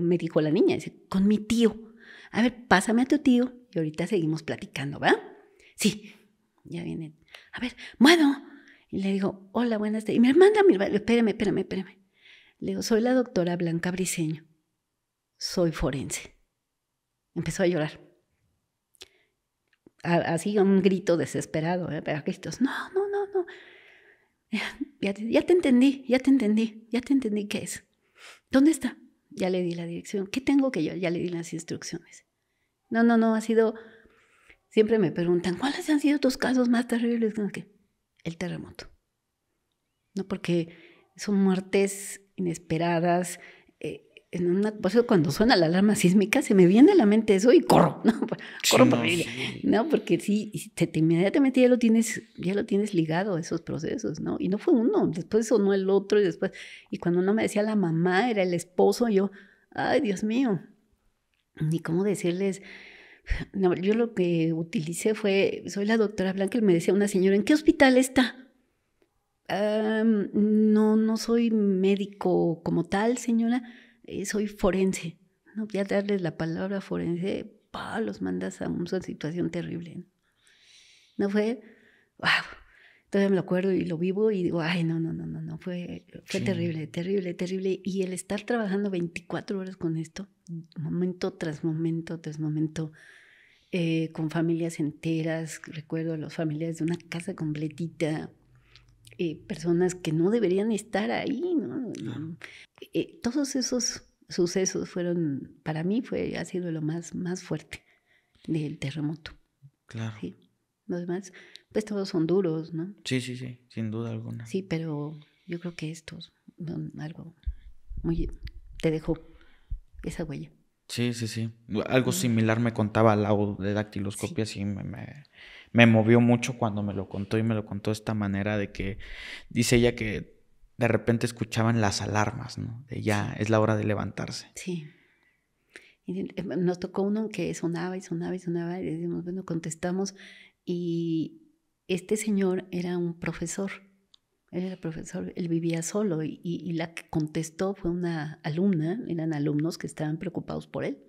me dijo la niña, dice, con mi tío. A ver, pásame a tu tío y ahorita seguimos platicando, ¿va? Sí, ya viene. A ver, bueno. Y le digo, hola, buenas tardes. Y me manda mi hermana, espérame, espérame, espérame. Le digo, soy la doctora Blanca Briseño. Soy forense. Empezó a llorar. así un grito desesperado, ¿eh? pero gritos, no, no, no, no. Ya, ya te entendí, ya te entendí, ya te entendí qué es. ¿Dónde está? Ya le di la dirección. ¿Qué tengo que yo? Ya le di las instrucciones. No, no, no, ha sido... Siempre me preguntan, ¿cuáles han sido tus casos más terribles? que El terremoto. No, porque son muertes inesperadas. Eh, en una, por eso cuando suena la alarma sísmica se me viene a la mente eso y corro, ¿no? corro para no, porque sí, te, inmediatamente ya lo tienes, ya lo tienes ligado a esos procesos, ¿no? Y no fue uno, después sonó el otro y después, y cuando uno me decía la mamá, era el esposo, yo, ay Dios mío, ni cómo decirles, yo lo que utilicé fue, soy la doctora Blanca, y me decía una señora, ¿en qué hospital está? no, no soy médico como tal, señora, eh, soy forense. No, voy a darles la palabra forense, pa, los mandas a una situación terrible. No fue, todavía me lo acuerdo y lo vivo y digo, ay, no, no, no, no, no, fue, fue terrible, terrible, terrible. Y el estar trabajando 24 horas con esto, momento tras momento tras momento, eh, con familias enteras, recuerdo a los familiares de una casa completita, eh, personas que no deberían estar ahí, ¿no? Eh, todos esos sucesos fueron, para mí fue, ha sido lo más, más fuerte del terremoto. Claro. ¿sí? Lo demás, pues todos son duros, ¿no?
Sí, sí, sí, sin duda
alguna. Sí, pero yo creo que estos, son algo muy, te dejó esa huella.
Sí, sí, sí. Algo mm. similar me contaba Lau de dactiloscopia, sí, me, me, movió mucho cuando me lo contó y me lo contó de esta manera de que dice ella que de repente escuchaban las alarmas, ¿no? De ya es la hora de levantarse.
Sí. Eh, nos tocó uno que sonaba y sonaba y sonaba y decimos, bueno, contestamos y este señor era un profesor, era profesor, él vivía solo y, la que contestó fue una alumna, eran alumnos que estaban preocupados por él.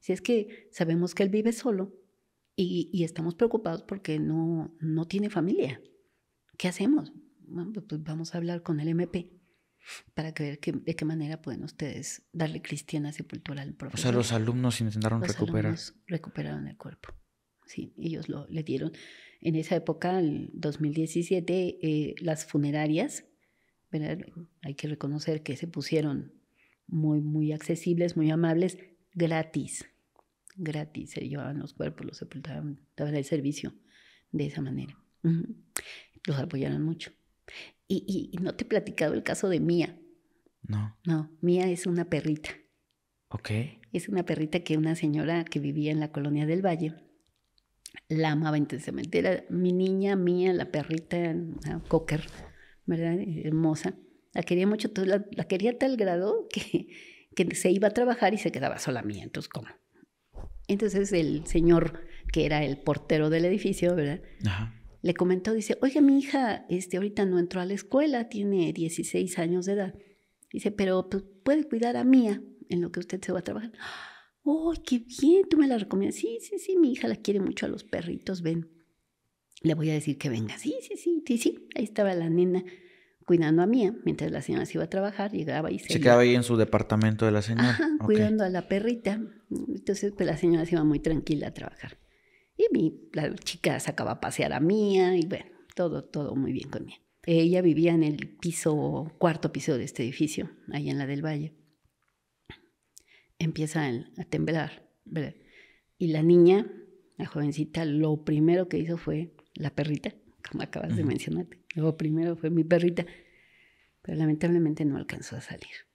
Si es que sabemos que él vive solo y, estamos preocupados porque no, no tiene familia, ¿qué hacemos? Ah, pues, pues vamos a hablar con el MP para ver de qué manera pueden ustedes darle cristiana sepultura al profesor. O sea, los alumnos intentaron los recuperar. Alumnos recuperaron el cuerpo. Sí, ellos lo, le dieron en esa época, el 2017, eh, las funerarias, hay que reconocer que se pusieron muy, muy accesibles, muy amables, gratis, gratis, se llevaban los cuerpos, los sepultaban, daban el servicio de esa manera. Los apoyaron mucho. Y, y, no te he platicado el caso de Mía. No. No, Mía es una perrita. Ok. Es una perrita que una señora que vivía en la colonia del Valle la amaba intensamente. Era mi niña mía, la perrita, la cocker, ¿verdad? Hermosa. La quería mucho, la, quería tal grado que, que se iba a trabajar y se quedaba sola mía. Entonces, ¿cómo? Entonces el señor, que era el portero del edificio, ¿verdad? Le comentó, dice, oye, mi hija, este, ahorita no entró a la escuela, tiene 16 años de edad. Dice, pero pues, puede cuidar a Mía en lo que usted se va a trabajar. ¡Oh, qué bien! Tú me la recomiendas. Sí, sí, sí, mi hija la quiere mucho a los perritos, ven. Le voy a decir que venga. Sí, sí, sí, sí, sí. Ahí estaba la nena cuidando a Mía, mientras la señora se iba a trabajar, llegaba y se... Se quedaba
ahí en su departamento de la señora. Ajá, cuidando
a la perrita. Entonces, pues la señora se iba muy tranquila a trabajar. Y la chica sacaba a pasear a Mía y bueno, todo, todo muy bien con Ella vivía en el piso, cuarto piso de este edificio, ahí en la del Valle empieza a temblar. ¿verdad? Y la niña, la jovencita, lo primero que hizo fue la perrita, como acabas de mencionarte. Lo primero fue mi perrita, pero lamentablemente no alcanzó a salir.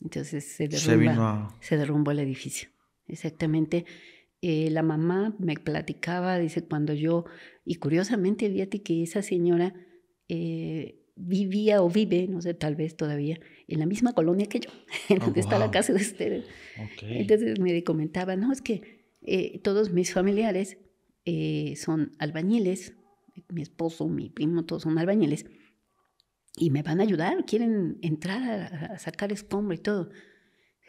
Entonces se, se, derrumbó el edificio. Exactamente. Eh, la mamá me platicaba, dice, cuando yo, y curiosamente, fíjate que esa señora eh, vivía o vive, no sé, tal vez todavía, en la misma colonia que yo, en oh, donde está la casa de ustedes. Entonces me comentaba, no, es que eh, todos mis familiares eh, son albañiles, mi esposo, mi primo, todos son albañiles, y me van a ayudar, quieren entrar a, sacar escombro y todo.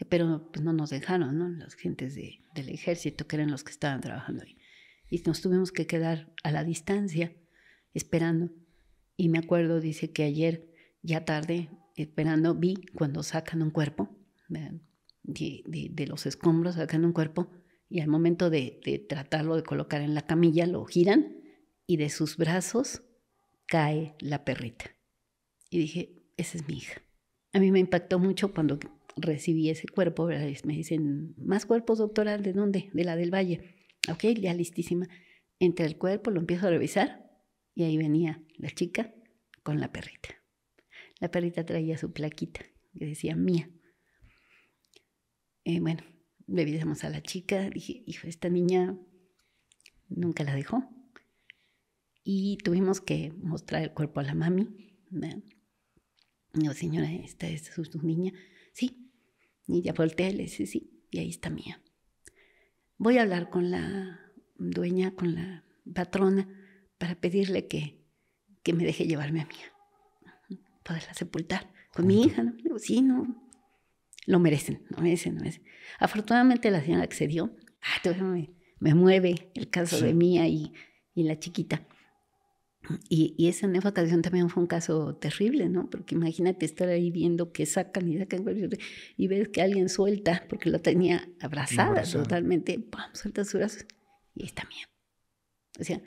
Pero pues, no nos dejaron, ¿no? Las gentes del ejército, que eran los que estaban trabajando ahí. Y nos tuvimos que quedar a la distancia, esperando y me acuerdo, dice que ayer, ya tarde, esperando, vi cuando sacan un cuerpo, de, los escombros sacan un cuerpo, y al momento de, tratarlo de colocar en la camilla, lo giran y de sus brazos cae la perrita. Y dije, esa es mi hija. A mí me impactó mucho cuando recibí ese cuerpo, ¿verdad? me dicen, ¿más cuerpos, doctoral ¿De dónde? De la del Valle. Ok, ya listísima. entre el cuerpo, lo empiezo a revisar y ahí venía la chica con la perrita. La perrita traía su plaquita que decía mía. Eh, bueno, le a la chica, dije, hijo, esta niña nunca la dejó. Y tuvimos que mostrar el cuerpo a la mami. No, señora, esta es su, niña. Sí. Y ya volteé, le sí, y ahí está mía. Voy a hablar con la dueña, con la patrona para pedirle que, que me deje llevarme a mía, poderla sepultar con mi hija. ¿no? Sí, no, lo merecen, lo merecen, lo merecen. Afortunadamente la señora accedió. Ah, todavía me, mueve el caso de mía y, la chiquita. Y, y esa en ocasión también fue un caso terrible, ¿no? Porque imagínate estar ahí viendo que sacan y y ves que alguien suelta, porque la tenía abrazada, totalmente, suelta sus brazos y está mía. O sea,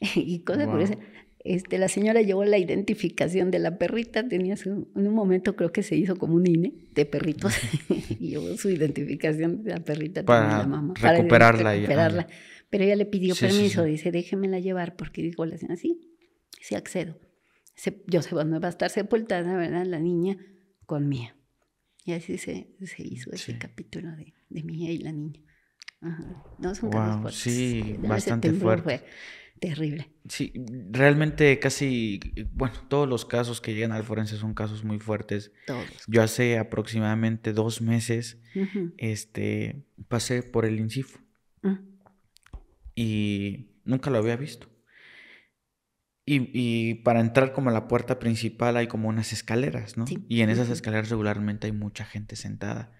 y cosas por eso. Este, la señora llevó la identificación de la perrita, tenía en un momento creo que se hizo como un INE de perritos y llevó su identificación de la perrita para la mamá, recuperarla. Pero ella le pidió permiso, dice dice, déjemela llevar, porque dijo la señora, sí, sí accedo. yo sé, bueno, va a estar sepultada, ¿verdad? La niña con Mía. Y así se, se hizo ese capítulo de, de Mía y la niña. No son wow, Sí, bastante fuerte terrible. Sí,
realmente casi, bueno, todos los casos que llegan al forense son casos muy fuertes. Todos. Yo hace aproximadamente dos meses este, pasé por el INCIF ah. y nunca lo había visto. Y, para entrar como a la puerta principal hay como unas escaleras, ¿no? Y en esas escaleras regularmente hay mucha gente sentada,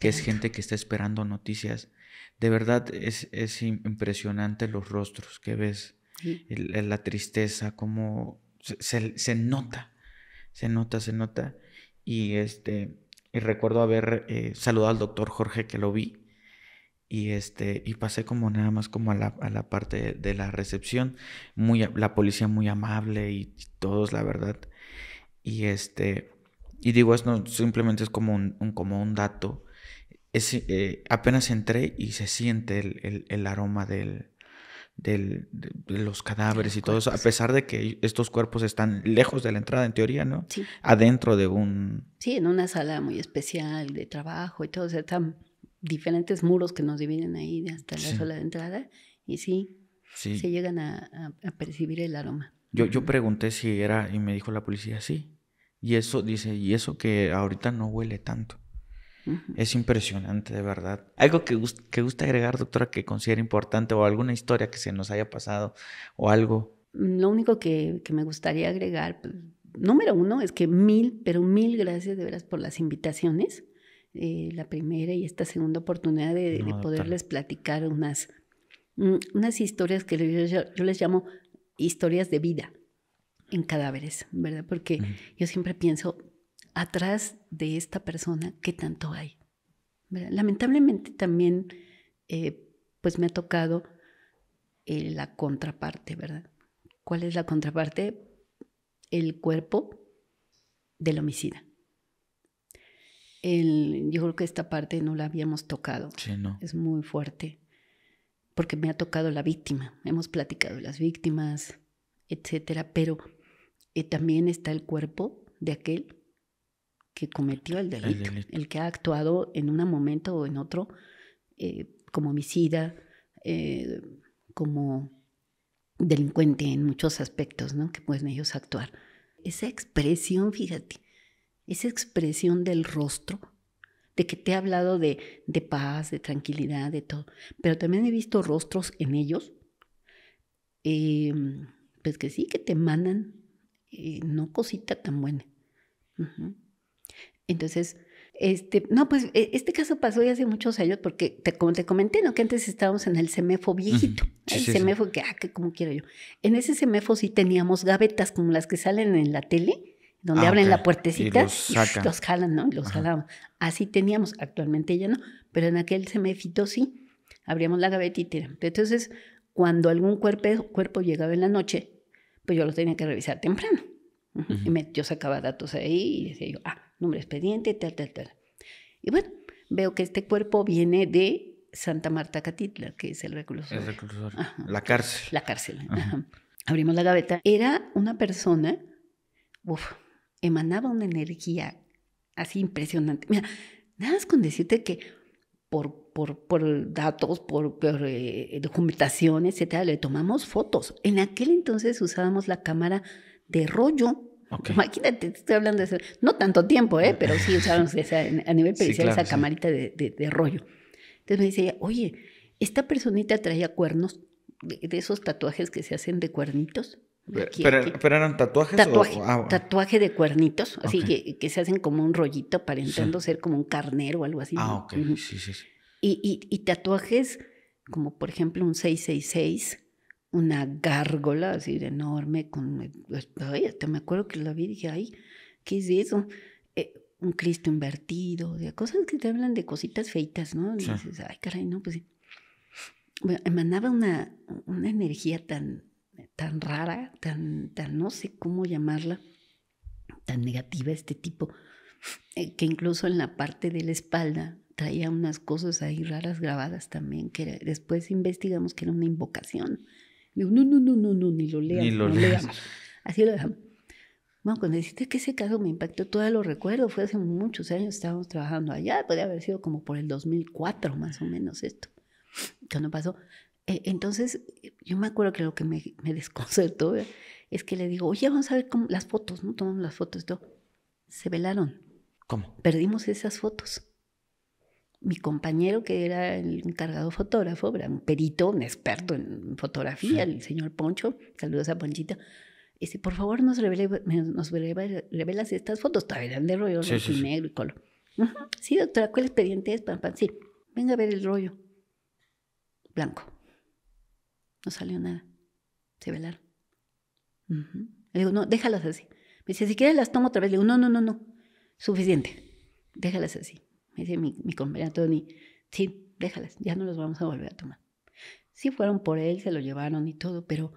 que es gente que está esperando noticias. De verdad es impresionante los rostros que ves la tristeza, como se, nota, se nota, se nota. Y, este, y recuerdo haber eh, saludado al doctor Jorge que lo vi. Y, este, y pasé como nada más como a la, parte de, la recepción. Muy, la policía muy amable y, todos, la verdad. Y este, y digo, esto simplemente es como un, dato. Es, eh, apenas entré y se siente el aroma del, de, los cadáveres y todo eso, a pesar de que estos cuerpos están lejos de la entrada, en teoría, ¿no? Sí. Adentro de un...
Sí, en una sala muy especial de trabajo y todo, o están diferentes muros que nos dividen ahí hasta la sala de entrada y sí, sí. se llegan a, a, percibir el aroma. Yo,
yo pregunté si era, y me dijo la policía, sí. Y eso, dice, y eso que ahorita no huele tanto. Es impresionante, de verdad. Algo que, que gusta agregar, doctora, que considera importante o alguna historia que se nos haya pasado o algo.
Mm, lo único que, me gustaría agregar, pues, número uno, es que mil, pero mil gracias de veras por las invitaciones. Eh, la primera y esta segunda oportunidad de, poderles platicar unas, mm, unas historias que yo, les llamo historias de vida en cadáveres, ¿verdad? Porque yo siempre pienso, atrás de esta persona que tanto hay. Lamentablemente también, eh, pues me ha tocado eh, la contraparte, ¿verdad? ¿Cuál es la contraparte? El cuerpo del homicida. El, yo creo que esta parte no la habíamos tocado. no. Es muy fuerte. Porque me ha tocado la víctima. Hemos platicado las víctimas, etcétera. Pero eh, también está el cuerpo de aquel que cometió el delito, el, que ha actuado en un momento o en otro eh, como homicida, eh, como delincuente en muchos aspectos, ¿no? Que pueden ellos actuar. Esa expresión, fíjate, esa expresión del rostro, de que te he hablado de, paz, de tranquilidad, de todo, pero también he visto rostros en ellos, em, pues que sí, que te mandan, eh, no cosita tan buena. Entonces, este, no, pues e, este caso pasó ya hace muchos años porque, como te comenté, ¿no? Que antes estábamos en el semefo viejito. el semefo que, ah, que como quiero yo. En ese semefo sí teníamos gavetas como las que salen en la tele, donde ah, abren la puertecita y los, jalan, ¿no? Los Ajá. Así teníamos, actualmente ya no, pero en aquel semefito sí, abríamos la gaveta y gavetita. Entonces, cuando algún cuerpo, cuerpo llegaba en la noche, pues yo lo tenía que revisar temprano. Y me, yo sacaba datos ahí y decía yo, ah, nombre expediente, tal, tal, tal. Y bueno, veo que este cuerpo viene de Santa Marta Catitla, que es el reclusorio. El
reclusorio. La cárcel.
La cárcel. Abrimos la gaveta. Era una persona, uf, emanaba una energía así impresionante. Mira, nada más con decirte que por, por, por datos, por, eh, documentación, etcétera, le tomamos fotos. En aquel entonces usábamos la cámara de rollo Imagínate, estoy hablando de eso. No tanto tiempo, ¿eh? pero sí usábamos a nivel pericial esa camarita de, de, rollo. Entonces me dice oye, ¿esta personita traía cuernos de, esos tatuajes que se hacen de cuernitos? pero,
eran tatuajes tatuaje, ah,
o, de cuernitos, así que, que, se hacen como un rollito aparentando ser como un carnero o algo así. Ah, ok, sí, sí, sí. Y, y, y, tatuajes como por ejemplo un 666, una gárgola así de enorme, con, pues, ay, hasta me acuerdo que lo vi y dije, ay, ¿qué es eso? Eh, un Cristo invertido, de cosas que te hablan de cositas feitas, ¿no? dices, ay, caray, no, pues... Bueno, emanaba una, una energía tan, tan rara, tan, tan no sé cómo llamarla, tan negativa este tipo, eh, que incluso en la parte de la espalda traía unas cosas ahí raras grabadas también, que después investigamos que era una invocación. Digo, no, no, no, no, no, ni lo leas. Ni lo Así lo dejamos. Bueno, cuando dijiste que ese caso me impactó, todavía lo recuerdo, fue hace muchos años, estábamos trabajando allá, podría haber sido como por el 2004 más o menos esto, cuando pasó. E, entonces, yo me acuerdo que lo que me, desconcertó es que le digo, oye, vamos a ver las fotos, ¿no? Tomamos las fotos, todo. Se velaron. ¿Cómo? Perdimos esas fotos mi compañero que era el encargado fotógrafo, era un perito, un experto en fotografía, el señor Poncho, saludos a Ponchita, dice, por favor nos, nos revelas estas fotos, todavía eran de rollo sí, negro y color. Sí, doctora, ¿cuál expediente es? sí, venga a ver el rollo. Blanco. No salió nada. Se velaron. Le digo, no, déjalas así. Me dice, si quieres las tomo otra vez. Le digo, no, no, no, no. Suficiente. Déjalas así. Me dice mi, mi Tony, sí, déjalas, ya no los vamos a volver a tomar. Sí fueron por él, se lo llevaron y todo, pero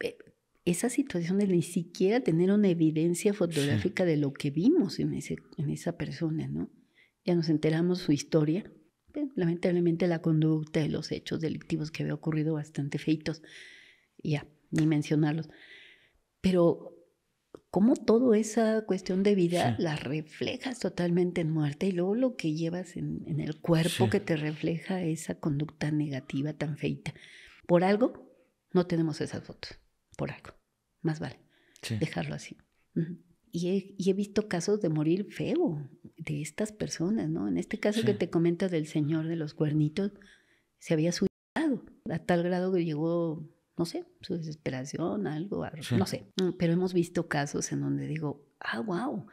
eh, esa situación de ni siquiera tener una evidencia fotográfica de lo que vimos en, ese, en esa persona, ¿no? Ya nos enteramos su historia, lamentablemente la conducta y los hechos delictivos que había ocurrido bastante feitos, ya, ni mencionarlos. Pero cómo toda esa cuestión de vida la reflejas totalmente en muerte y luego lo que llevas en, el cuerpo que te refleja esa conducta negativa tan feita. Por algo no tenemos esas fotos, por algo. Más vale dejarlo así. Y he, visto casos de morir feo de estas personas, ¿no? En este caso que te comentas del señor de los cuernitos, se había suicidado a tal grado que llegó no sé, su desesperación, algo, no sé. Mm, pero hemos visto casos en donde digo, ah, wow,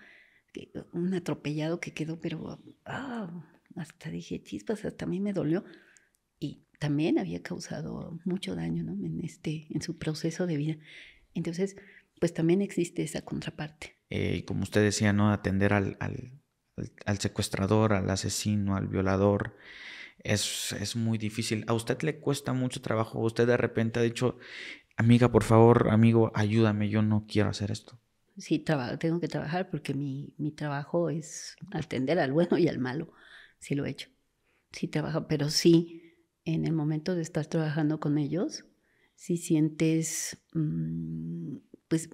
un atropellado que quedó, pero ah, hasta dije, chispas, hasta a mí me dolió. Y también había causado mucho daño ¿no? en, este, en su proceso de vida. Entonces, pues también existe esa contraparte.
Eh, y como usted decía, ¿no? Atender al, al secuestrador, al asesino, al violador es, muy difícil. A usted le cuesta mucho trabajo, usted de repente ha dicho, amiga, por favor, amigo, ayúdame, yo no quiero hacer esto.
Sí, tengo que trabajar porque mi, trabajo es atender al bueno y al malo. Sí lo he hecho. Sí trabajo, pero sí, en el momento de estar trabajando con ellos, si sientes, mm, pues,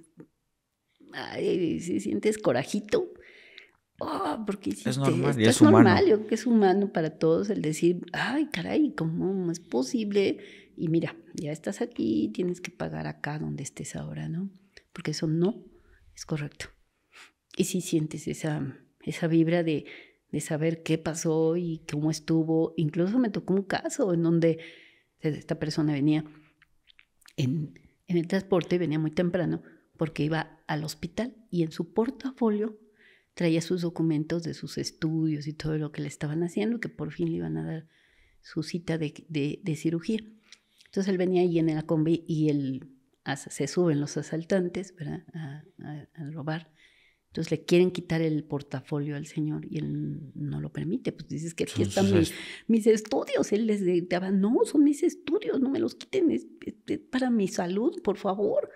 si sientes corajito, Ah, porque es normal, es, yo que es humano para todos el decir, ay, caray, ¿cómo es posible? Y mira, ya estás aquí, tienes que pagar acá donde estés ahora, ¿no? Porque eso no es correcto. Y si sientes esa, esa vibra de, saber qué pasó y cómo estuvo, incluso me tocó un caso en donde esta persona venía en, en el transporte, venía muy temprano porque iba al hospital y en su portafolio traía sus documentos de sus estudios y todo lo que le estaban haciendo, que por fin le iban a dar su cita de, cirugía. Entonces él venía ahí en la combi y él, se suben los asaltantes ¿verdad? A, robar. Entonces le quieren quitar el portafolio al señor y él no lo permite. Pues dices que aquí están mis, estudios. Él les daba, no, son mis estudios, no me los quiten, es, es para mi salud, por favor.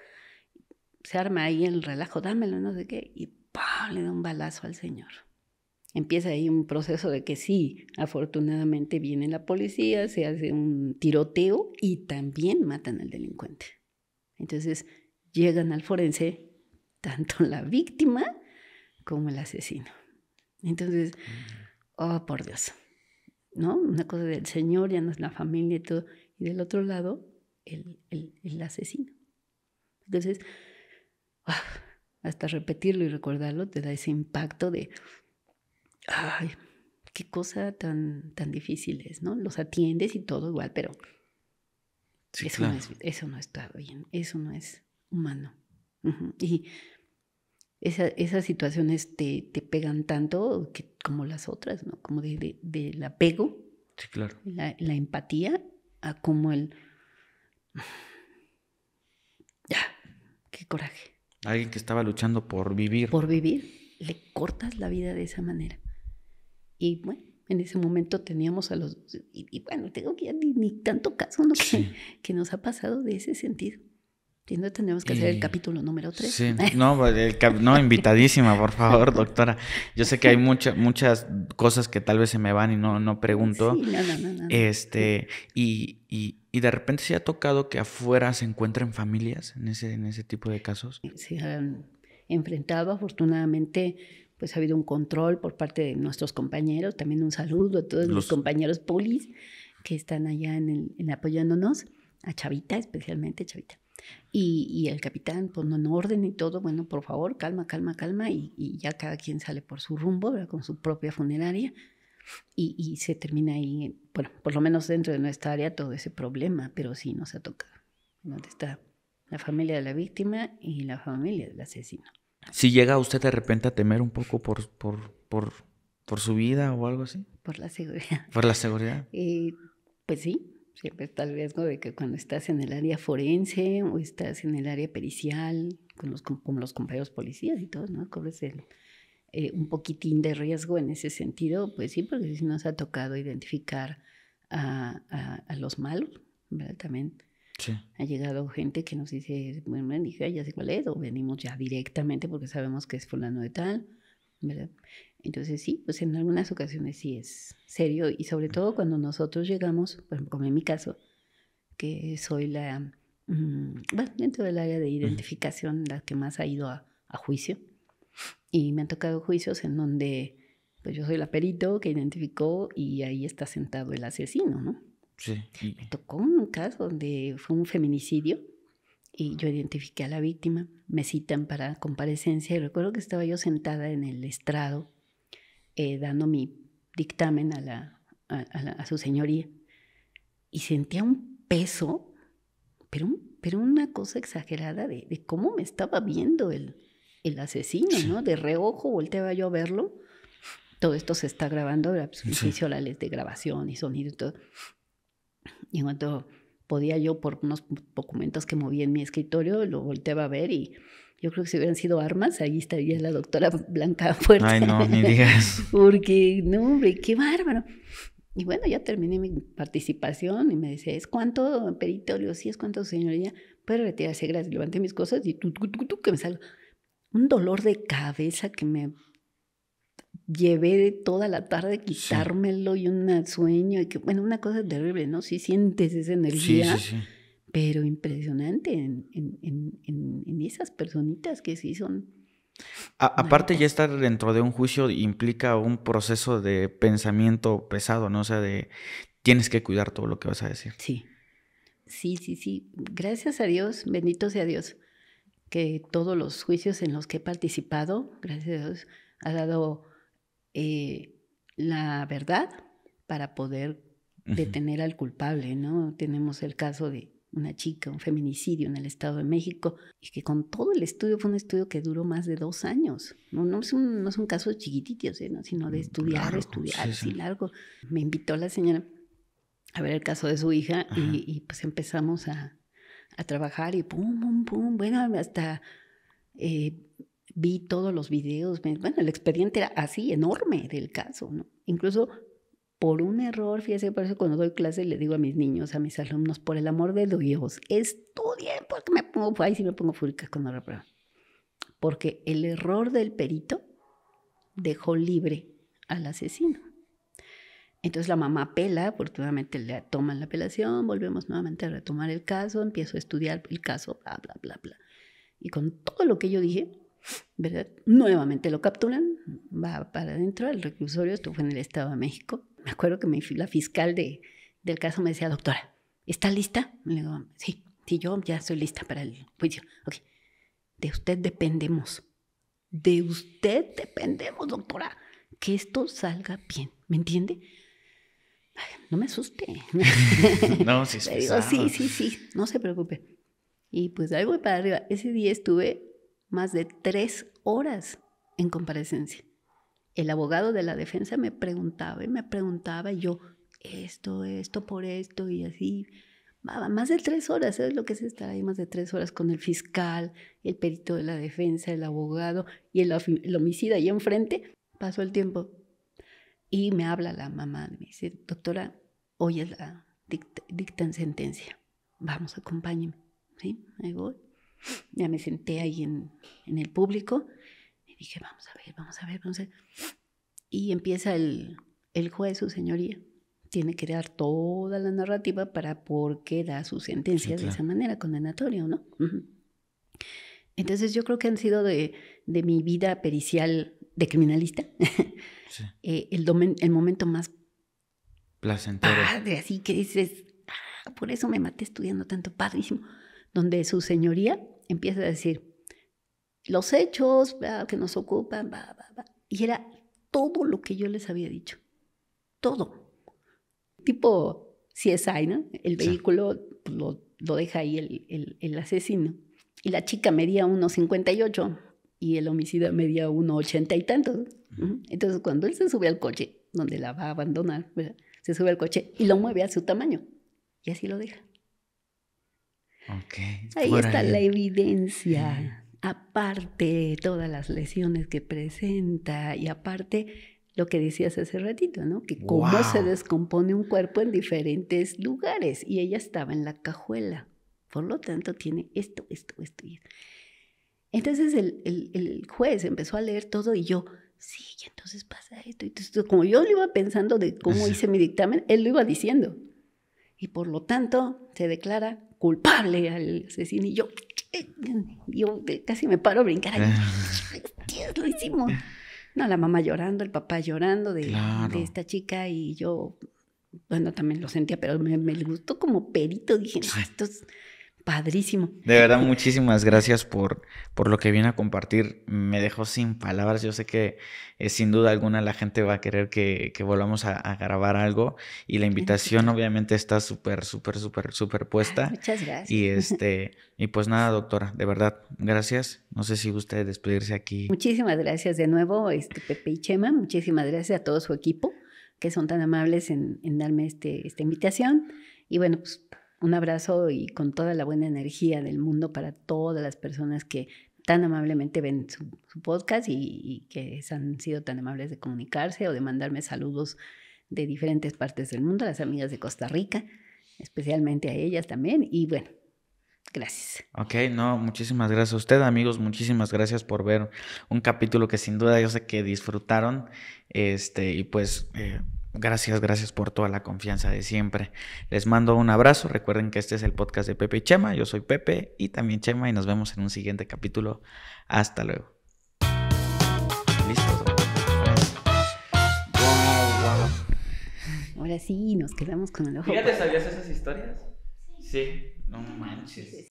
Se arma ahí el relajo, dámelo, no sé qué. Y le da un balazo al señor. Empieza ahí un proceso de que sí, afortunadamente viene la policía, se hace un tiroteo y también matan al delincuente. Entonces llegan al forense tanto la víctima como el asesino. Entonces, oh, por Dios, ¿no? Una cosa del señor, ya no es la familia y todo, y del otro lado, el, el, asesino. Entonces, oh, hasta repetirlo y recordarlo te da ese impacto de, ay, qué cosa tan, tan difícil es, ¿no? Los atiendes y todo igual, pero eso, no es, está bien, eso no es humano. Y esas situaciones te, pegan tanto como las otras, ¿no? Como de, del apego, la, la empatía, a como el...
Ya, qué coraje. Alguien que estaba luchando por vivir. Por vivir,
le cortas la vida de esa manera. Y bueno, en ese momento teníamos a los... Y, bueno, tengo que ya ni, tanto caso ¿no? Que, nos ha pasado de ese sentido. Y no, tendríamos que hacer el capítulo número 3. Sí, pues,
no, invitadísima, por favor, doctora. Yo sé que hay muchas muchas cosas que tal vez se me van y no, no pregunto. Sí, no, no, Este, y, y, y de repente se ha tocado que afuera se encuentren familias en ese, en ese tipo de casos.
Se han enfrentado, afortunadamente, pues ha habido un control por parte de nuestros compañeros, también un saludo a todos los mis compañeros polis que están allá en, en apoyándonos, a Chavita especialmente, Chavita. Y, el capitán, poniendo pues, en orden y todo, bueno, por favor, calma, calma, calma, y, ya cada quien sale por su rumbo, ¿verdad? con su propia funeraria, y, y se termina ahí bueno, por lo menos dentro de nuestra área todo ese problema, pero sí nos ha tocado. Donde está la familia de la víctima y la familia del asesino.
Si llega usted de repente a temer un poco por, por, por, por su vida o algo así.
Por la seguridad.
Por la seguridad.
Y pues sí, siempre está el riesgo de que cuando estás en el área forense o estás en el área pericial, con los, con los compañeros policías y todo, ¿no? Cobres el eh, un poquitín de riesgo en ese sentido, pues sí, porque sí nos ha tocado identificar a, los malos, ¿verdad? También. Ha llegado gente que nos dice, bueno, dije, ya sé cuál es, o venimos ya directamente porque sabemos que es fulano de tal, ¿verdad? Entonces sí, pues en algunas ocasiones sí es serio y sobre todo cuando nosotros llegamos, como en mi caso, que soy la, mm, bueno, dentro del área de identificación, la que más ha ido a juicio, y me han tocado juicios en donde pues yo soy la perito que identificó y ahí está sentado el asesino, ¿no?
Sí. Me
tocó un caso donde fue un feminicidio y yo identifiqué a la víctima. Me citan para comparecencia y recuerdo que estaba yo sentada en el estrado eh, dando mi dictamen a, la, a, su señoría y sentía un peso, pero, pero una cosa exagerada de, de cómo me estaba viendo el, el asesino, ¿no? De reojo volteaba yo a verlo. Todo esto se está grabando, la pues, de grabación y sonido y todo. Y en cuanto podía yo, por unos documentos que moví en mi escritorio, lo volteaba a ver y yo creo que si hubieran sido armas, ahí estaría la doctora Blanca Fuerte. Ay, no, ni digas. Porque, no, hombre, qué bárbaro. Y bueno, ya terminé mi participación y me decía, ¿es cuánto, peritorio? sí, es cuánto, señoría. Pero retirarse, gracias. Levanté mis cosas y tú, tú, tú, tú que me salgo un dolor de cabeza que me llevé toda la tarde quitármelo y un sueño y que bueno una cosa terrible no si sí sientes esa energía sí, pero impresionante en, esas personitas que sí son
aparte ya estar dentro de un juicio implica un proceso de pensamiento pesado no o sea de tienes que cuidar todo lo que vas a decir sí
sí sí sí gracias a Dios bendito sea Dios que todos los juicios en los que he participado, gracias a Dios, ha dado eh, la verdad para poder detener al culpable, ¿no? Tenemos el caso de una chica, un feminicidio en el Estado de México, y que con todo el estudio fue un estudio que duró más de dos años. No, es, un, caso chiquitito, sino, sino de mm, estudiar, estudiar, sin largo. Me invitó la señora a ver el caso de su hija y, y, pues empezamos a, a trabajar y pum, pum, pum. Bueno, hasta eh, vi todos los videos. Bueno, el expediente era así, enorme del caso, ¿no? Incluso por un error, fíjese, por eso cuando doy clase le digo a mis niños, a mis alumnos, por el amor de Dios, estudien, porque me pongo, ahí sí me pongo fúrica cuando Porque el error del perito dejó libre al asesino. Entonces la mamá apela, afortunadamente le toman la apelación, volvemos nuevamente a retomar el caso, empiezo a estudiar el caso, bla, bla, bla, bla. Y con todo lo que yo dije, ¿verdad? Nuevamente lo capturan, va para adentro al reclusorio, esto fue en el Estado de México. Me acuerdo que me, la fiscal del caso me decía, doctora, ¿está lista? le digo, sí, sí, yo ya soy lista para el juicio. Ok, de usted dependemos, de usted dependemos, doctora, que esto salga bien, ¿me entiende? no me asuste. no, sí, sí, sí, no se preocupe. Y pues ahí voy para arriba. Ese día estuve más de tres horas en comparecencia. El abogado de la defensa me preguntaba y me preguntaba yo, esto, esto, por esto y así. Más de tres horas, es lo que es estar ahí más de tres horas con el fiscal, el perito de la defensa, el abogado y el, el homicida ahí enfrente? Pasó el tiempo, y me habla la mamá, me dice, doctora, hoy es la dicta dictan sentencia, vamos, acompáñeme. ¿Sí? voy. Ya me senté ahí en, en, el público y dije, vamos a ver, vamos a ver, vamos a ver. Y empieza el, el juez, su señoría. Tiene que dar toda la narrativa para por qué da su sentencia de esa manera, condenatoria, ¿no? Entonces yo creo que han sido de, de mi vida pericial de criminalista. Eh, el, el momento más placentero. Padre, así que dices, ah, por eso me maté estudiando tanto, padrísimo. Donde su señoría empieza a decir, los hechos que nos ocupan, y era todo lo que yo les había dicho, todo. Tipo si CSI, ¿no? El vehículo pues, lo, deja ahí el, el, asesino. Y la chica medía 1,58 y el homicida medía 1,80 y tanto. Entonces, cuando él se sube al coche, donde la va a abandonar, se sube al coche y lo mueve a su tamaño. Y así lo deja. Okay,
ahí está la
evidencia. Aparte, todas las lesiones que presenta y aparte lo que decías hace ratito, ¿no? Que cómo se descompone un cuerpo en diferentes lugares. Y ella estaba en la cajuela. Por lo tanto, tiene esto, esto, esto y esto. Entonces el juez empezó a leer todo y yo, sí, y entonces pasa esto, y Como yo lo iba pensando de cómo hice mi dictamen, él lo iba diciendo. Y por lo tanto, se declara culpable al asesino. Y yo, yo casi me paro a brincar. Dios, lo hicimos. No, la mamá llorando, el papá llorando de, esta chica y yo, bueno, también lo sentía, pero me, me gustó como perito. Dije, estos Padrísimo. De verdad,
muchísimas gracias por, por lo que viene a compartir. Me dejó sin palabras. Yo sé que eh, sin duda alguna la gente va a querer que, volvamos a, grabar algo. Y la invitación obviamente está súper, súper, súper, súper puesta. Muchas gracias. Y, este, y pues nada, doctora, de verdad, gracias. No sé si gusta despedirse aquí.
Muchísimas gracias de nuevo, este, Pepe y Chema. Muchísimas gracias a todo su equipo que son tan amables en, darme este, esta invitación. Y bueno, pues un abrazo y con toda la buena energía del mundo para todas las personas que tan amablemente ven su, podcast y, que han sido tan amables de comunicarse o de mandarme saludos de diferentes partes del mundo, las amigas de Costa Rica, especialmente a ellas también. Y bueno, gracias.
Ok, no, muchísimas gracias a usted, amigos. Muchísimas gracias por ver un capítulo que sin duda yo sé que disfrutaron. Este, y pues. Eh, Gracias, gracias por toda la confianza de siempre. Les mando un abrazo. Recuerden que este es el podcast de Pepe y Chema. Yo soy Pepe y también Chema y nos vemos en un siguiente capítulo. Hasta luego.
Listo. Ahora sí, nos quedamos con el ojo. ¿Ya te sabías esas historias?
Sí, no manches.